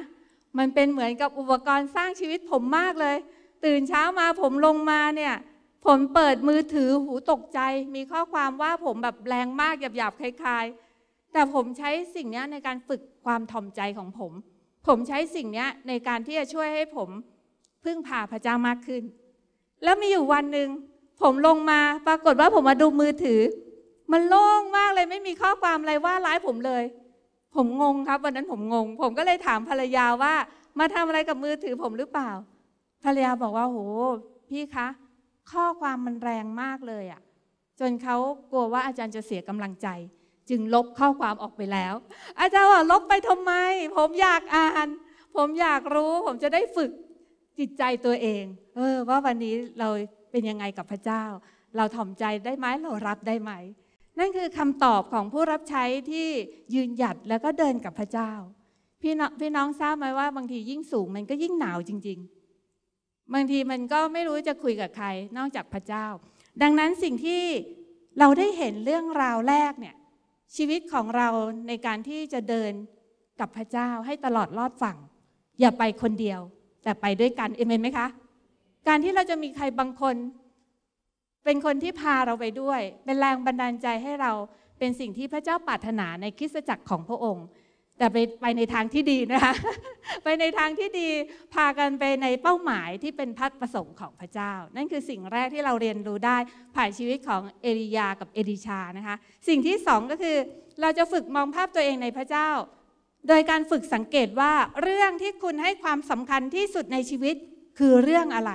มันเป็นเหมือนกับอุปกรณ์สร้างชีวิตผมมากเลย ตื่นเช้ามาผมลงมาเนี่ยผมเปิดมือถือหูตกใจมีข้อความว่าผมแบบแรงมากหยาบๆคล้าย ๆแต่ผมใช้สิ่งนี้ในการฝึกความถ่อมใจของผม ผมใช้สิ่งนี้ในการที่จะช่วยให้ผมพึ่งพาพระเจ้ามากขึ้น แล้วมีอยู่วันหนึ่งผมลงมาปรากฏว่าผมมาดูมือถือ มันโล่งมากเลยไม่มีข้อความอะไรว่าร้ายผมเลย ผมงงครับ วันนั้นผมงงผมก็เลยถามภรรยาว่ามาทำอะไรกับมือถือ ผมหรือเปล่า ภรรยาบอกว่าโหพี่คะ ข้อความมันแรงมากเลยอะ่ะจนเขากลัวว่าอาจารย์จะเสียกำลังใจจึงลบข้อความออกไปแล้ว อาจารย์ว่าลบไปทำไม ผมอยากอ่าน ผมอยากรู้ ผมจะได้ฝึกจิตใจตัวเอง เออว่าวันนี้เราเป็นยังไงกับพระเจ้า เราถ่อมใจได้ไหมเรารับได้ไหมนั่นคือคำตอบของผู้รับใช้ที่ยืนหยัดแล้วก็เดินกับพระเจ้า พี่น้องพี่น้องทราบไหมว่าบางทียิ่งสูงมันก็ยิ่งหนาวจริง ๆ บางทีมันก็ไม่รู้จะคุยกับใครนอกจากพระเจ้า ดังนั้นสิ่งที่เราได้เห็นเรื่องราวแรกเนี่ยชีวิตของเราในการที่จะเดินกับพระเจ้าให้ตลอดรอดฝั่ง อย่าไปคนเดียว แต่ไปด้วยกัน เอเมนไหมคะ การที่เราจะมีใครบางคน เป็นคนที่พาเราไปด้วย เป็นแรงบันดาลใจให้เราเป็นสิ่งที่พระเจ้าปรารถนาในคริสตจักรของพระองค์แต่ไปไปในทางที่ดีนะคะไปในทางที่ดีพากันไปในเป้าหมายที่เป็นพัดประสงค์ของพระเจ้า นั่นคือสิ่งแรกที่เราเรียนรู้ได้ผ่านชีวิตของเอริยากับเอดิชานะคะสิ่งที่สองก็คือ เราจะฝึกมองภาพตัวเองในพระเจ้า โดยการฝึกสังเกตว่าเรื่องที่คุณให้ความสำคัญที่สุดในชีวิตคือเรื่องอะไร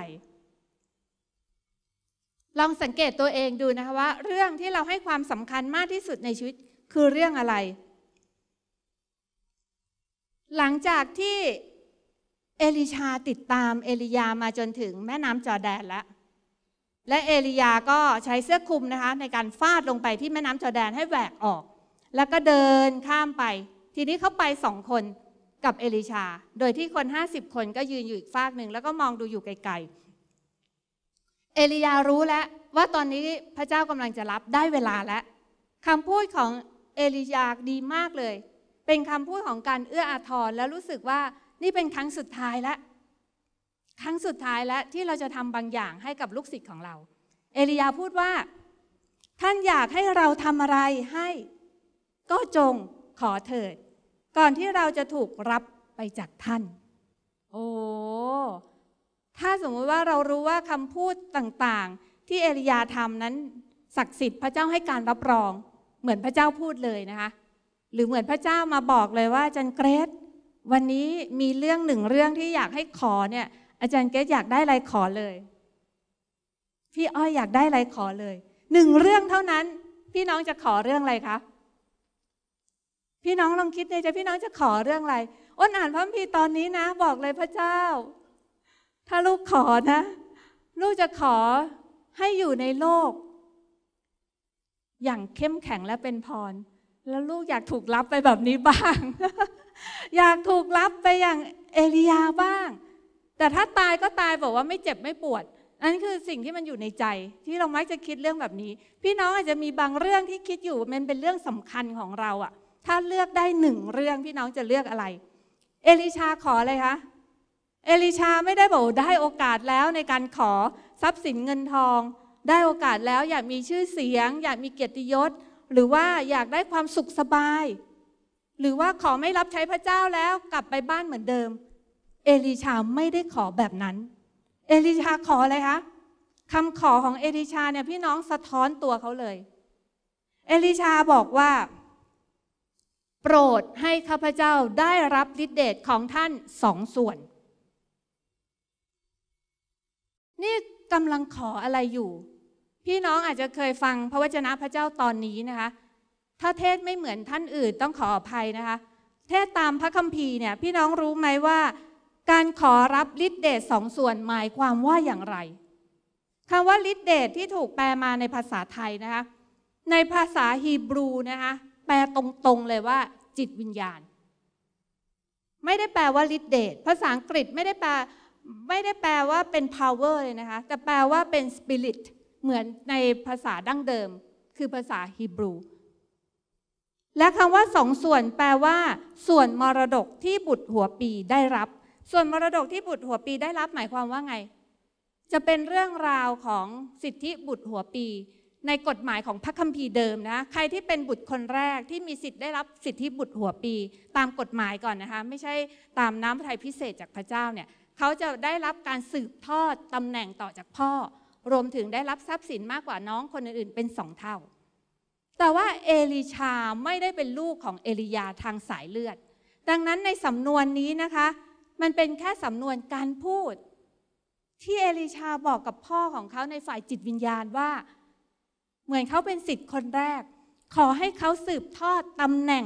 ลองสังเกตตัวเองดูนะคะว่า เรื่องที่เราให้ความสำคัญมากที่สุดในชีวิตคือเรื่องอะไรหลังจากที่เอลิชาติดตามเอลียามาจนถึงแม่น้ำจอแดนแล้วและเอลียาก็ใช้เสื้อคลุมนะคะในการฟาดลงไปที่แม่น้ำจอแดนให้แหวกออก แล้วก็เดินข้ามไป ทีนี้เขาไปสองคนกับเอลิชา โดยที่คน 50คนก็ยืนอยู่อีกฟากหนึ่งแล้วก็มองดูอยู่ไกลๆเอลียารู้แล้วว่าตอนนี้พระเจ้ากำลังจะรับได้เวลาแล้วคำพูดของเอลียาดีมากเลยเป็นคำพูดของการเอื้ออาทรแล้วรู้สึกว่านี่เป็นครั้งสุดท้ายแล้วครั้งสุดท้ายแล้วที่เราจะทำบางอย่างให้กับลูกศิษย์ของเรา เอลียาพูดว่า ท่านอยากให้เราทำอะไรให้ ก็จงขอเถิด ก่อนที่เราจะถูกรับไปจากท่าน โอ้ถ้าสมมติว่าเรารู้ว่าคำพูดต่าง ๆ ที่เอลียาทำนั้น ศักดิ์สิทธิ์พระเจ้าให้การรับรองเหมือนพระเจ้าพูดเลยนะคะหรือเหมือนพระเจ้ามาบอกเลยว่าอาจารย์เกรสวันนี้มีเรื่องหนึ่งเรื่องที่อยากให้ขอเนี่ย อาจารย์เกรสอยากได้อะไรขอเลย พี่อ้อยอยากได้อะไรขอเลยหนึ่งเรื่องเท่านั้น พี่น้องจะขอเรื่องอะไรคะพี่น้องลองคิดในใจพี่น้องจะขอเรื่องอะไรอ้นอ่านพระคัมภีร์ตอนนี้นะ บอกเลยพระเจ้า ถ้าลูกขอนะ ลูกจะขอให้อยู่ในโลก อย่างเข้มแข็งและเป็นพรแล้วลูกอยากถูกรับไปแบบนี้บ้าง อยากถูกรับไปอย่างเอลียาบ้าง แต่ถ้าตายก็ตายบอกว่าไม่เจ็บไม่ปวด นั่นคือสิ่งที่มันอยู่ในใจ ที่เรามักจะคิดเรื่องแบบนี้ พี่น้องอาจจะมีบางเรื่องที่คิดอยู่มันเป็นเรื่องสำคัญของเราอะถ้าเลือกได้หนึ่งเรื่องพี่น้องจะเลือกอะไร เอลิชาขออะไรคะเอลิชาไม่ได้บอกได้โอกาสแล้วในการขอทรัพย์สินเงินทอง ได้โอกาสแล้วอยากมีชื่อเสียง อยากมีเกียรติยศหรือว่าอยากได้ความสุขสบาย หรือว่าขอไม่รับใช้พระเจ้าแล้วกลับไปบ้านเหมือนเดิม เอลิชาไม่ได้ขอแบบนั้น เอลิชาขออะไรคะคำขอของเอลิชาเนี่ยพี่น้องสะท้อนตัวเขาเลย เอลิชาบอกว่า โปรดให้ข้าพเจ้าได้รับฤทธิเดชของท่านสองส่วน นี่กำลังขออะไรอยู่พี่น้องอาจจะเคยฟังพระวจนะพระเจ้าตอนนี้นะคะถ้าเทศไม่เหมือนท่านอื่นต้องขออภัยนะคะเทศตามพระคัมภีร์เนี่ยพี่น้องรู้ไหมว่า การขอรับฤทธิเดชสองส่วนหมายความว่าอย่างไรคำว่าฤทธิเดชที่ถูกแปลมาในภาษาไทยนะคะในภาษาฮีบรูนะคะแปลตรงๆเลยว่าจิตวิญญาณ ไม่ได้แปลว่าฤทธิเดชภาษาอังกฤษไม่ได้แปลไม่ได้แปลว่าเป็น power เลยนะคะแต่แปลว่าเป็น spirit เหมือนในภาษาดั้งเดิมคือภาษาฮีบรู และคำว่าสองส่วนแปลว่า ส่วนมรดกที่บุตรหัวปีได้รับ ส่วนมรดกที่บุตรหัวปีได้รับหมายความว่าไง จะเป็นเรื่องราวของสิทธิบุตรหัวปี ในกฎหมายของพระคัมภีร์เดิมนะใครที่เป็นบุตรคนแรกที่มีสิทธิ์ได้รับสิทธิบุตรหัวปี ตามกฎหมายก่อนนะคะ ไม่ใช่ตามน้ำพระทัยพิเศษจากพระเจ้าเนี่ยเขาจะได้รับการสืบทอดตำแหน่งต่อจากพ่อรวมถึงได้รับทรัพย์สินมากกว่าน้องคนอื่นๆเป็นสองเท่า แต่ว่าเอลิชาไม่ได้เป็นลูกของเอลียาทางสายเลือด ดังนั้นในสำนวนนี้นะคะ มันเป็นแค่สำนวนการพูด ที่เอลิชาบอกกับพ่อของเขาในฝ่ายจิตวิญญาณว่า เหมือนเขาเป็นสิทธิ์คนแรก ขอให้เขาสืบทอดตำแหน่ง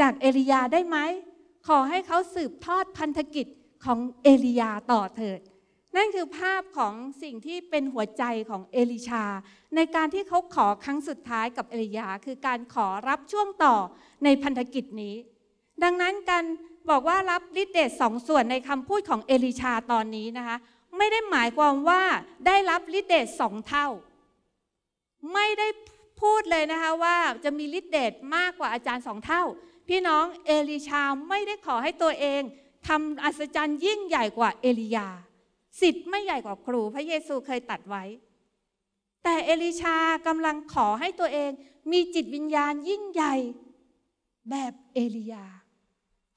จากเอลียาได้ไหมขอให้เขาสืบทอดพันธกิจของเอลียาต่อเถิดนั่นคือภาพของสิ่งที่เป็นหัวใจของเอลิชา ในการที่เขาขอครั้งสุดท้ายกับเอลียา คือการขอรับช่วงต่อในพันธกิจนี้ ดังนั้นการบอกว่ารับฤทธิเดชสองส่วนในคำพูดของเอลิชาตอนนี้นะคะไม่ได้หมายความว่าได้รับฤทธิเดชสองเท่า ไม่ได้พูดเลยนะคะว่าจะมีฤทธิเดชมากกว่าอาจารย์สองเท่า พี่น้องเอลิชาไม่ได้ขอให้ตัวเองทำอัศจรรย์ยิ่งใหญ่กว่าเอลียาสิทธิ์ไม่ใหญ่กว่าครูพระเยซูเคยตัดไว้ แต่เอลิชากำลังขอให้ตัวเองมีจิตวิญญาณยิ่งใหญ่ แบบเอลียา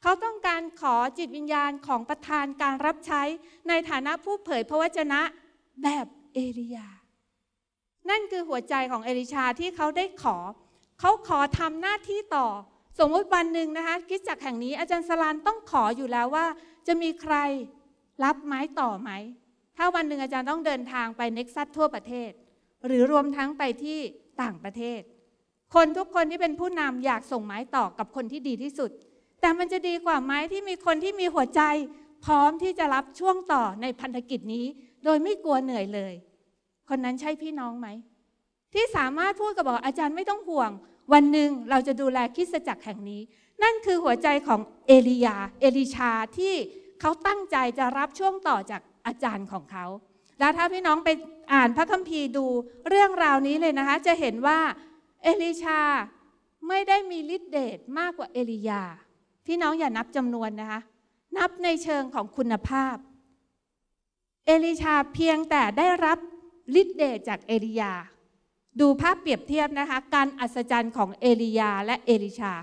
เขาต้องการขอจิตวิญญาณของประธานการรับใช้ในฐานะผู้เผยพระวจนะ แบบเอลียา นั่นคือหัวใจของเอลิชาที่เขาได้ขอ เขาขอทำหน้าที่ต่อ สมมติวันหนึ่งนะคะคิดจากแห่งนี้อาจารย์สลานต้องขออยู่แล้วว่า จะมีใครรับไม้ต่อไหม ถ้าวันหนึ่งอาจารย์ต้องเดินทางไปเน็กซัสทั่วประเทศ หรือรวมทั้งไปที่ต่างประเทศ คนทุกคนที่เป็นผู้นำอยากส่งไม้ต่อกับคนที่ดีที่สุด แต่มันจะดีกว่าไหมที่มีคนที่มีหัวใจพร้อมที่จะรับช่วงต่อในพันธกิจนี้ โดยไม่กลัวเหนื่อยเลย คนนั้นใช่พี่น้องไหม ที่สามารถพูดกับบอกอาจารย์ไม่ต้องห่วง วันหนึ่งเราจะดูแลคิิสจักรแห่งนี้ นั่นคือหัวใจของเอลียาเอลิชาที่เขาตั้งใจจะรับช่วงต่อจากอาจารย์ของเขา แล้วถ้าพี่น้องไปอ่านพระคัมภีร์ดูเรื่องราวนี้เลยนะคะ จะเห็นว่าเอลิชาไม่ได้มีฤทธิ์เดชมากกว่าเอลียา พี่น้องอย่านับจำนวนนะคะ นับในเชิงของคุณภาพ เอลิชาเพียงแต่ได้รับฤทธิ์เดชจากเอลียา ดูภาพเปรียบเทียบนะคะ การอัศจรรย์ของเอลียาและเอลิชา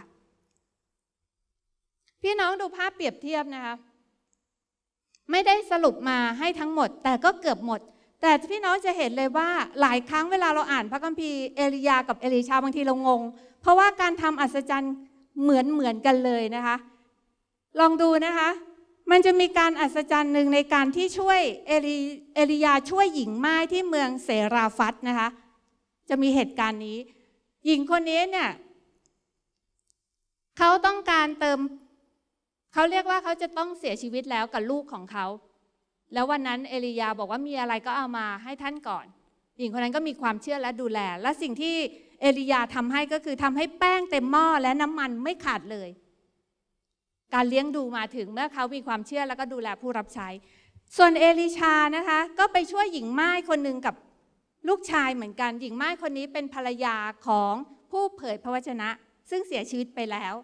พี่น้องดูภาพเปรียบเทียบนะคะไม่ได้สรุปมาให้ทั้งหมด แต่ก็เกือบหมด แต่พี่น้องจะเห็นเลยว่าหลายครั้งเวลาเราอ่านพระคัมภีร์เอลียากับเอลีชาบางทีเรางง เพราะว่าการทำอัศจรรย์เหมือนเหมือนกันเลยนะคะ ลองดูนะคะ มันจะมีการอัศจรรย์หนึ่งในการที่ช่วยเอลีเอลียาช่วยหญิงไม้ที่เมืองเสราฟัตนะคะจะมีเหตุการณ์นี้ หญิงคนนี้เนี่ยเขาต้องการเติมเขาเรียกว่าเขาจะต้องเสียชีวิตแล้วกับลูกของเขา แล้ววันนั้นเอลียาบอกว่ามีอะไรก็เอามาให้ท่านก่อน หญิงคนนั้นก็มีความเชื่อและดูแล และสิ่งที่เอลียาทำให้ก็คือทำให้แป้งเต็มหม้อและน้ำมันไม่ขาดเลย การเลี้ยงดูมาถึงเมื่อเขามีความเชื่อแล้วก็ดูแลผู้รับใช้ ส่วนเอลิชานะคะ ก็ไปช่วยหญิงไม้คนหนึ่งกับลูกชายเหมือนกัน หญิงไม้คนนี้เป็นภรรยาของผู้เผยพระวจนะ ซึ่งเสียชีวิตไปแล้ว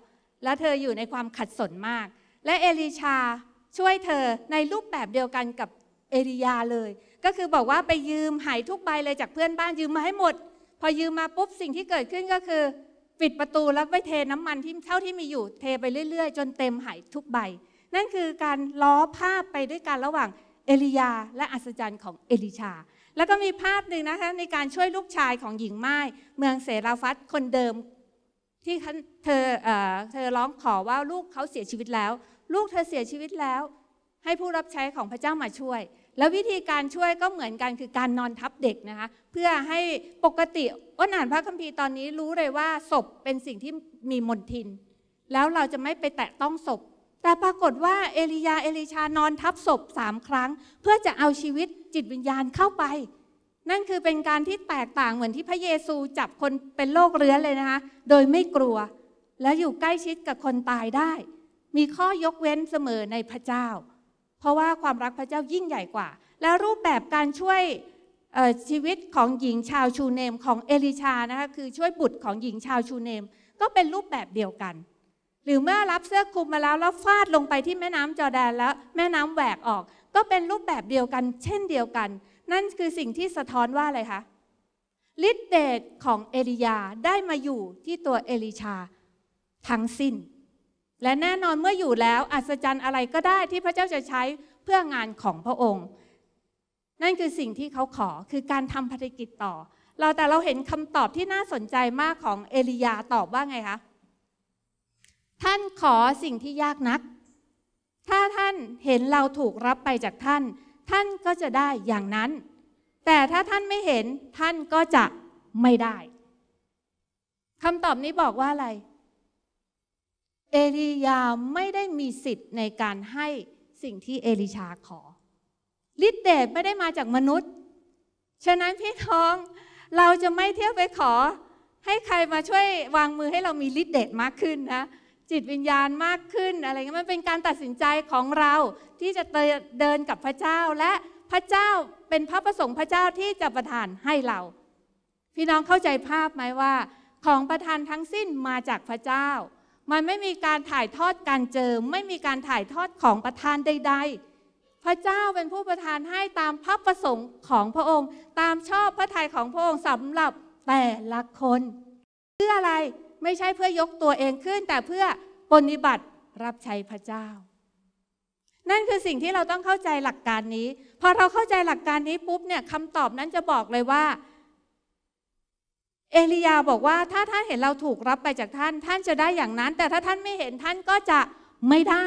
และเธออยู่ในความขัดสนมากและเอลิชาช่วยเธอในรูปแบบเดียวกันกับเอริยาเลย ก็คือบอกว่าไปยืมหายทุกใบเลยจากเพื่อนบ้านยืมมาให้หมด พอยืมมาปุ๊บสิ่งที่เกิดขึ้นก็คือ ปิดประตูแล้วไปเทน้ำมันที่เท่าที่มีอยู่เทไปเรื่อยๆ จนเต็มหายทุกใบ นั่นคือการล้อภาพไปด้วยกันระหว่างเอลิยา และอัศจรรย์ของเอลิชา แล้วก็มีภาพหนึ่งนะคะในการช่วยลูกชายของหญิงไม้เมืองเสราฟัตคนเดิมที่เธอเธอร้องขอว่าลูกเขาเสียชีวิตแล้ว ลูกเธอเสียชีวิตแล้ว ให้ผู้รับใช้ของพระเจ้ามาช่วย แล้ววิธีการช่วยก็เหมือนกันคือการนอนทับเด็กนะคะเพื่อให้ปกติอ้นอ่านพระคัมภีร์ตอนนี้รู้เลยว่าศพเป็นสิ่งที่มีมนทิน แล้วเราจะไม่ไปแตะต้องศพ แต่ปรากฏว่าเอลียาเอลิชานอนทับศพสามครั้งเพื่อจะเอาชีวิตจิตวิญญาณเข้าไปนั่นคือเป็นการที่แตกต่างเหมือนที่พระเยซูจับคนเป็นโรคเรื้อนเลยนะคะโดยไม่กลัวและอยู่ใกล้ชิดกับคนตายได้ มีข้อยกเว้นเสมอในพระเจ้า เพราะว่าความรักพระเจ้ายิ่งใหญ่กว่า และรูปแบบการช่วยชีวิตของหญิงชาวชูเนมของเอลิชานะคะคือช่วยบุตรของหญิงชาวชูเนมก็เป็นรูปแบบเดียวกัน หรือเมื่อรับเสื้อคลุมมาแล้วแล้วฟาดลงไปที่แม่น้ำจอแดนแล้วแม่น้ำแหวกออก ก็เป็นรูปแบบเดียวกัน เช่นเดียวกันนั่นคือสิ่งที่สะท้อนว่าอะไรคะฤทธิเดชของเอลียาได้มาอยู่ที่ตัวเอลิชา ทั้งสิ้น และแน่นอนเมื่ออยู่แล้วอัศจรรย์อะไรก็ได้ที่พระเจ้าจะใช้เพื่องานของพระองค์ นั่นคือสิ่งที่เขาขอคือการทำภารกิจต่อ เราแต่เราเห็นคำตอบที่น่าสนใจมากของเอลียาตอบว่าไงคะท่านขอสิ่งที่ยากนัก ถ้าท่านเห็นเราถูกรับไปจากท่านท่านก็จะได้อย่างนั้น แต่ถ้าท่านไม่เห็นท่านก็จะไม่ได้ คำตอบนี้บอกว่าอะไร เอลียาไม่ได้มีสิทธิ์ในการให้สิ่งที่เอลิชาขอ ฤทธิ์เดชไม่ได้มาจากมนุษย์ ฉะนั้นพี่ท้องเราจะไม่เที่ยวไปขอให้ใครมาช่วยวางมือให้เรามีฤทธิ์เดชมากขึ้นนะจิตวิญญาณมากขึ้นอะไรเงี้ยมันเป็นการตัดสินใจของเราที่จะเดินกับพระเจ้า และพระเจ้าเป็นพระประสงค์พระเจ้าที่จะประทานให้เรา พี่น้องเข้าใจภาพไหมว่าของประทานทั้งสิ้นมาจากพระเจ้า มันไม่มีการถ่ายทอดการเจิมไม่มีการถ่ายทอดของประทานใดๆพระเจ้าเป็นผู้ประทานให้ตามพระประสงค์ของพระองค์ ตามชอบพระทัยของพระองค์สำหรับแต่ละคนเพื่ออะไรไม่ใช่เพื่อยกตัวเองขึ้น แต่เพื่อปฏิบัติรับใช้พระเจ้า นั่นคือสิ่งที่เราต้องเข้าใจหลักการนี้ พอเราเข้าใจหลักการนี้ปุ๊บเนี่ยคำตอบนั้นจะบอกเลยว่า เอลียาบอกว่าถ้าท่านเห็นเราถูกรับไปจากท่าน ท่านจะได้อย่างนั้น แต่ถ้าท่านไม่เห็นท่านก็จะไม่ได้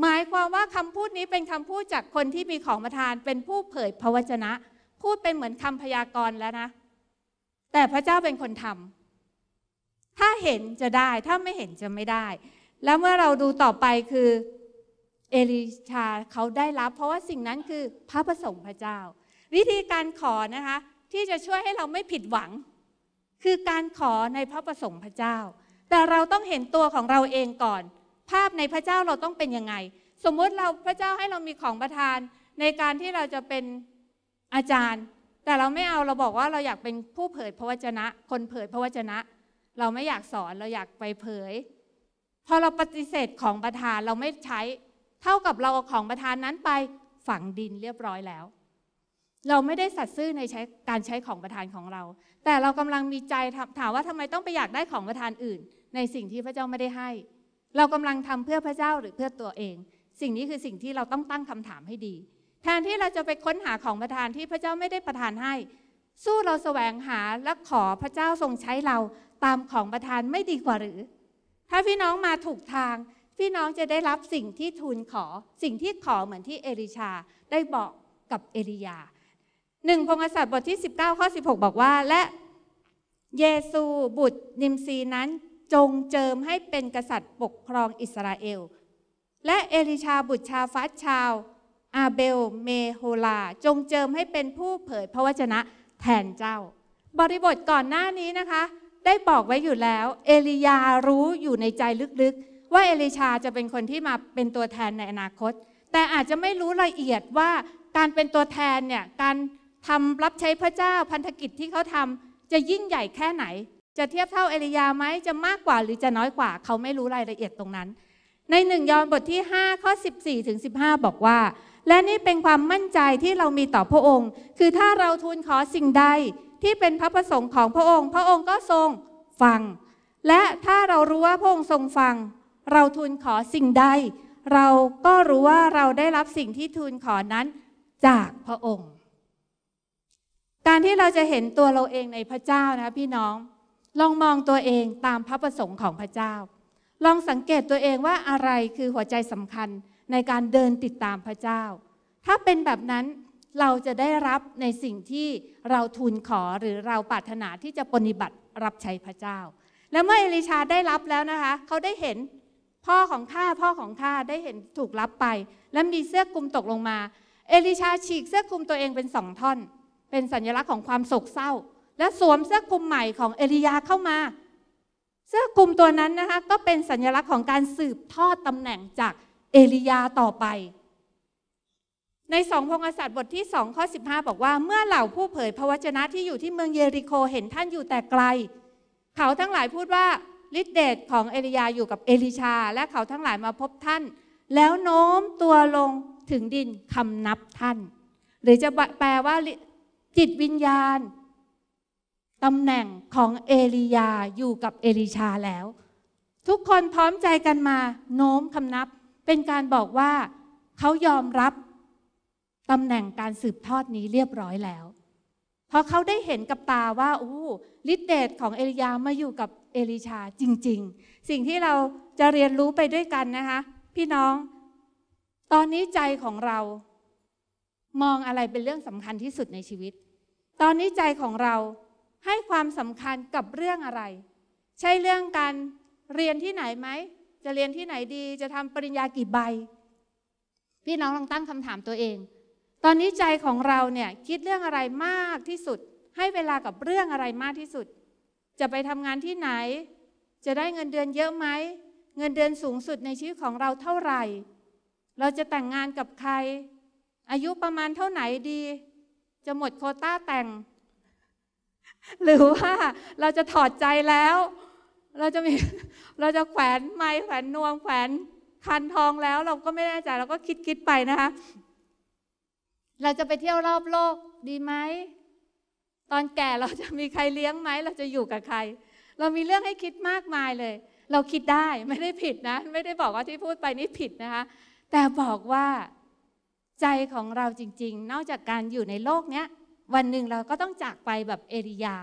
หมายความว่าคำพูดนี้เป็นคำพูดจากคนที่มีของประทานเป็นผู้เผยพระวจนะ พูดเป็นเหมือนคำพยากรณ์แล้วนะแต่พระเจ้าเป็นคนทำถ้าเห็นจะได้ถ้าไม่เห็นจะไม่ได้ แล้วเมื่อเราดูต่อไปคือเอลิชาเขาได้รับเพราะว่าสิ่งนั้นคือพระประสงค์พระเจ้า วิธีการขอนะคะ ที่จะช่วยให้เราไม่ผิดหวัง คือการขอในพระประสงค์พระเจ้า แต่เราต้องเห็นตัวของเราเองก่อนภาพในพระเจ้าเราต้องเป็นยังไง สมมุติเราพระเจ้าให้เรามีของประทานในการที่เราจะเป็นอาจารย์ แต่เราไม่เอาเราบอกว่าเราอยากเป็นผู้เผยพระวจนะ คนเผยพระวจนะเราไม่อยากสอนเราอยากไปเผย พอเราปฏิเสธของประธานเราไม่ใช้เท่ากับเราเอาของประธานนั้นไปฝังดินเรียบร้อยแล้ว เราไม่ได้สัตซ์ซื่อในใช้การใช้ของประธานของเรา แต่เรากำลังมีใจถามว่าทำไมต้องไปอยากได้ของประธานอื่น ในสิ่งที่พระเจ้าไม่ได้ให้ เรากำลังทำเพื่อพระเจ้าหรือเพื่อตัวเอง สิ่งนี้คือสิ่งที่เราต้องตั้งคำถามให้ดี แทนที่เราจะไปค้นหาของประธานที่พระเจ้าไม่ได้ประทานให้ สู้เราแสวงหาและขอพระเจ้าทรงใช้เราตามของประทานไม่ดีกว่าหรือถ้าพี่น้องมาถูกทางพี่น้องจะได้รับสิ่งที่ทูลขอสิ่งที่ขอเหมือนที่เอลิชาได้บอกกับเอลียาหนึ่งพงศษัตรบทที่ 19ข้อ16 บอกว่าและเยซูบุตรนิมซี นั้นจงเจิมให้เป็นกษัตริย์ปกครองอิสราเอล และเอลิชาบุตรชาฟัดชาว อาเบลเมโฮลา จงเจิมให้เป็นผู้เผยพระวจนะแทนเจ้า บริบทก่อนหน้านี้นะคะได้บอกไว้อยู่แล้วเอลียารู้อยู่ในใจลึกๆ ว่าเอลิชาจะเป็นคนที่มาเป็นตัวแทนในอนาคต แต่อาจจะไม่รู้ละเอียดว่า การเป็นตัวแทนเนี่ย การทำรับใช้พระเจ้าพันธกิจที่เขาทำจะยิ่งใหญ่แค่ไหน จะเทียบเท่าเอลียาไหมจะมากกว่าหรือจะน้อยกว่าเขาไม่รู้รายละเอียดตรงนั้น ในหนึ่งยอห์นบทที่ 5 ข้อ14ถึง15 บอกว่า และนี่เป็นความมั่นใจที่เรามีต่อพระองค์ คือถ้าเราทูลขอสิ่งใดที่เป็นพระประสงค์ของพระองค์ พระองค์ก็ทรงฟัง และถ้าเรารู้ว่าพระองค์ทรงฟัง เราทูลขอสิ่งใด เราก็รู้ว่าเราได้รับสิ่งที่ทูลขอนั้นจากพระองค์ การที่เราจะเห็นตัวเราเองในพระเจ้านะพี่น้อง ลองมองตัวเองตามพระประสงค์ของพระเจ้า ลองสังเกตตัวเองว่าอะไรคือหัวใจสำคัญในการเดินติดตามพระเจ้า ถ้าเป็นแบบนั้นเราจะได้รับในสิ่งที่เราทูลขอหรือเราปรารถนาที่จะปฏิบัติรับใช้พระเจ้า แล้วเมื่อเอลิชาได้รับแล้วนะคะ เขาได้เห็นพ่อของข้าพ่อของข้าได้เห็นถูกรับไป และมีเสื้อคลุมตกลงมา เอลิชาฉีกเสื้อคลุมตัวเองเป็นสองท่อน เป็นสัญลักษณ์ของความโศกเศร้า และสวมเสื้อคลุมใหม่ของเอลียาเข้ามา เสื้อคลุมตัวนั้นนะคะก็เป็นสัญลักษณ์ของการสืบทอดตำแหน่งจากเอลียาต่อไปในสองพงศษัตร์บทที่สองข้อ15 บอกว่าเมื่อเหล่าผู้เผยพระวจนะที่อยู่ที่เมืองเยริโคเห็นท่านอยู่แต่ไกล เขาทั้งหลายพูดว่าฤทธิเดชของเอลียาอยู่กับเอลิชา และเขาทั้งหลายมาพบท่าน แล้วโน้มตัวลงถึงดินคำนับท่าน หรือจะแปลว่าจิตวิญญาณตำแหน่งของเอลียาอยู่กับเอลิชาแล้ว ทุกคนพร้อมใจกันมา โน้มคำนับเป็นการบอกว่าเขายอมรับตำแหน่งการสืบทอดนี้เรียบร้อยแล้วพอเขาได้เห็นกับตาว่าโอ้ฤทธิเดชของเอลียามาอยู่กับเอลิชาจริง ๆ สิ่งที่เราจะเรียนรู้ไปด้วยกันนะคะ พี่น้อง ตอนนี้ใจของเรา มองอะไรเป็นเรื่องสำคัญที่สุดในชีวิต ตอนนี้ใจของเราให้ความสำคัญกับเรื่องอะไร ใช่เรื่องการเรียนที่ไหนไหมจะเรียนที่ไหนดีจะทำปริญญากี่ใบ พี่น้องลองตั้งคำถามตัวเองตอนนี้ใจของเราเนี่ยคิดเรื่องอะไรมากที่สุดให้เวลากับเรื่องอะไรมากที่สุด จะไปทำงานที่ไหน จะได้เงินเดือนเยอะไหมเงินเดือนสูงสุดในชีวิตของเราเท่าไหร่ เราจะแต่งงานกับใคร อายุประมาณเท่าไหนดี จะหมดโคต้าแต่ง หรือว่า เราจะถอดใจแล้ว เราจะมีเราจะแขวนไม้แขวนนวมแขวนคันทองแล้วเราก็ไม่แน่ใจเราก็คิดคิดไปนะคะเราจะไปเที่ยวรอบโลกดีไหม ตอนแก่เราจะมีใครเลี้ยงไหมเราจะอยู่กับใคร เรามีเรื่องให้คิดมากมายเลย เราคิดได้ ไม่ได้ผิดนะ ไม่ได้บอกว่าที่พูดไปนี่ผิด นะคะ แต่บอกว่าใจของเราจริง ๆ นอกจากการอยู่ในโลกเนี้ยวันหนึ่งเราก็ต้องจากไปแบบเอริยา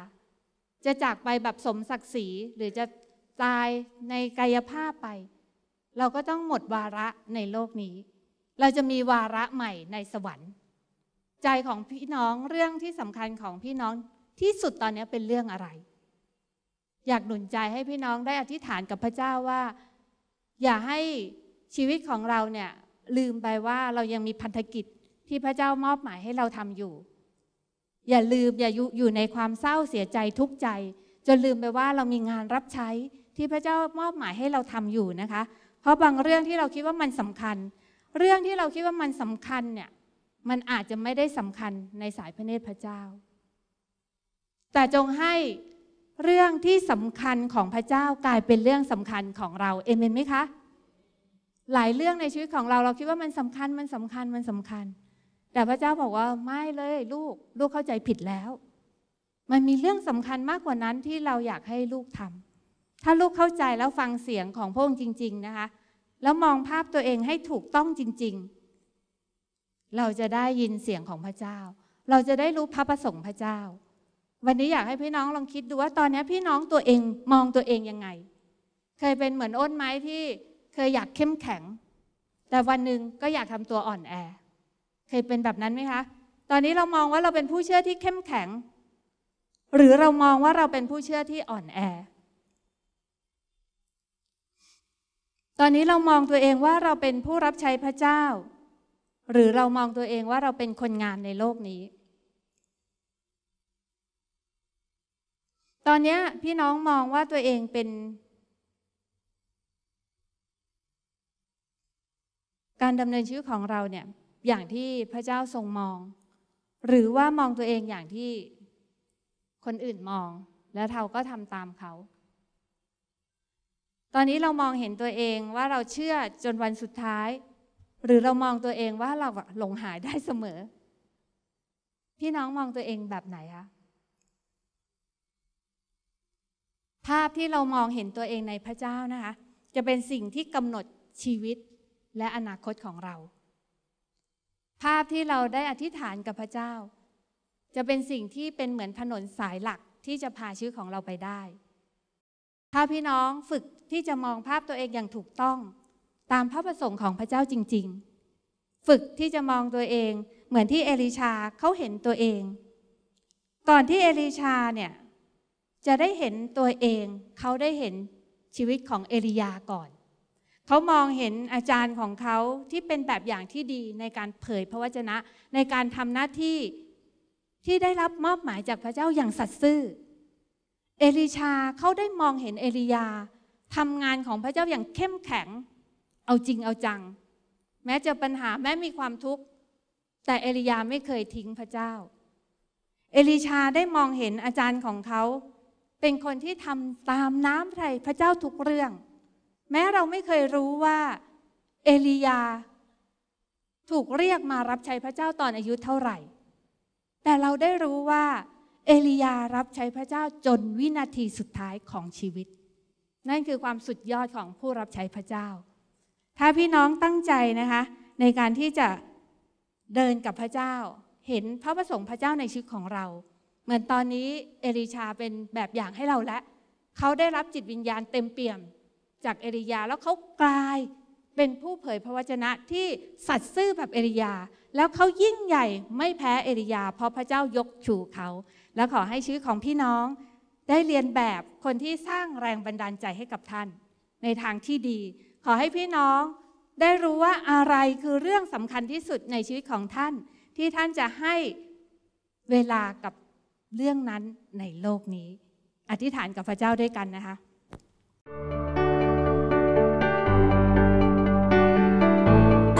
จะจากไปแบบสมศักดิ์ศรีหรือจะตายในกายภาพไป เราก็ต้องหมดวาระในโลกนี้ เราจะมีวาระใหม่ ในสวรรค์ใจของพี่น้องเรื่องที่สำคัญของพี่น้องที่สุดตอนนี้เป็นเรื่องอะไร อยากหนุนใจให้พี่น้องได้อธิษฐานกับพระเจ้าว่า อย่าให้ชีวิตของเราเนี่ยลืมไปว่าเรายังมีพันธกิจที่พระเจ้ามอบหมายให้เราทำอยู่ อย่าลืมอย่าอยู่ในความเศร้าเสียใจทุกข์ใจจนลืมไปว่าเรามีงานรับใช้ที่พระเจ้ามอบหมายให้เราทำอยู่นะคะ เพราะบางเรื่องที่เราคิดว่ามันสำคัญ เรื่องที่เราคิดว่ามันสำคัญเนี่ยมันอาจจะไม่ได้สำคัญในสายพระเนตรพระเจ้า แต่จงให้เรื่องที่สำคัญของพระเจ้ากลายเป็นเรื่องสำคัญของเรา เอเมนไหมคะ หลายเรื่องในชีวิตของเราเราคิดว่ามันสำคัญมันสำคัญมันสำคัญ แต่พระเจ้าบอกว่าไม่เลยลูกลูกเข้าใจผิดแล้ว มันมีเรื่องสำคัญมากกว่านั้นที่เราอยากให้ลูกทำ ถ้าลูกเข้าใจแล้วฟังเสียงของพระองค์จริง ๆนะคะ แล้วมองภาพตัวเองให้ถูกต้องจริงเราจะได้ยินเสียงของพระเจ้า เราจะได้รู้พระประสงค์พระเจ้า วันนี้อยากให้พี่น้องลองคิดดูว่า ตอนนี้พี่น้องตัวเองมองตัวเองยังไง เคยเป็นเหมือนอ้นไม้ที่เคยอยากเข้มแข็ง แต่วันหนึ่งก็อยากทำตัวอ่อนแอ เคยเป็นแบบนั้นไหมคะ ตอนนี้เรามองว่าเราเป็นผู้เชื่อที่เข้มแข็ง หรือเรามองว่าเราเป็นผู้เชื่อที่อ่อนแอ ตอนนี้เรามองตัวเองว่าเราเป็นผู้รับใช้พระเจ้าหรือเรามองตัวเองว่าเราเป็นคนงานในโลกนี้ ตอนนี้พี่น้องมองว่าตัวเองเป็นการดำเนินชีวิตของเราเนี่ย อย่างที่พระเจ้าทรงมอง หรือว่ามองตัวเองอย่างที่คนอื่นมอง แล้วเราก็ทำตามเขา ตอนนี้เรามองเห็นตัวเองว่าเราเชื่อจนวันสุดท้ายหรือเรามองตัวเองว่าเราหลงหายได้เสมอ พี่น้องมองตัวเองแบบไหนคะภาพที่เรามองเห็นตัวเองในพระเจ้านะคะ จะเป็นสิ่งที่กำหนดชีวิตและอนาคตของเรา ภาพที่เราได้อธิษฐานกับพระเจ้า จะเป็นสิ่งที่เป็นเหมือนถนนสายหลักที่จะพาชีวิตของเราไปได้ถ้าพี่น้องฝึกที่จะมองภาพตัวเองอย่างถูกต้องตามพระประสงค์ของพระเจ้าจริงๆ ฝึกที่จะมองตัวเองเหมือนที่เอลิชาเขาเห็นตัวเอง ก่อนที่เอลิชาเนี่ยจะได้เห็นตัวเองเขาได้เห็นชีวิตของเอลียาก่อน เขามองเห็นอาจารย์ของเขาที่เป็นแบบอย่างที่ดีในการเผยพระวจนะในการทำหน้าที่ที่ได้รับมอบหมายจากพระเจ้าอย่างสัตย์ซื่อเอลิชาเขาได้มองเห็นเอลียาทำงานของพระเจ้าอย่างเข้มแข็งเอาจริงเอาจัง แม้จะปัญหาแม้มีความทุกข์ แต่เอลียาไม่เคยทิ้งพระเจ้า เอลิชาได้มองเห็นอาจารย์ของเขา เป็นคนที่ทำตามน้ำพระพระเจ้าทุกเรื่อง แม้เราไม่เคยรู้ว่า เอลียา ถูกเรียกมารับใช้พระเจ้าตอนอายุเท่าไหร่ แต่เราได้รู้ว่า เอลียารับใช้พระเจ้าจนวินาทีสุดท้ายของชีวิต นั่นคือความสุดยอดของผู้รับใช้พระเจ้าถ้าพี่น้องตั้งใจนะคะ ในการที่จะเดินกับพระเจ้า เห็นพระประสงค์พระเจ้าในชีวิตของเรา เหมือนตอนนี้เอลิชาเป็นแบบอย่างให้เราและ เขาได้รับจิตวิญญาณเต็มเปี่ยมจากเอลียาแล้วเขากลายเป็นผู้เผยพระวจนะที่สัตย์ซื่อแบบเอลียา แล้วเขายิ่งใหญ่ไม่แพ้เอลียา เพราะพระเจ้ายกชูเขา และขอให้ชีวิตของพี่น้อง ได้เรียนแบบคนที่สร้างแรงบันดาลใจให้กับท่านในทางที่ดีขอให้พี่น้องได้รู้ว่าอะไรคือเรื่องสำคัญที่สุดในชีวิตของท่าน ที่ท่านจะให้เวลากับเรื่องนั้นในโลกนี้ อธิษฐานกับพระเจ้าด้วยกันนะคะ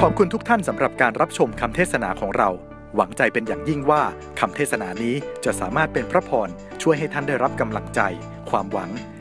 ขอบคุณทุกท่านสำหรับการรับชมคำเทศนาของเรา หวังใจเป็นอย่างยิ่งว่าคำเทศนานี้จะสามารถเป็นพระพรช่วยให้ท่านได้รับกำลังใจความหวัง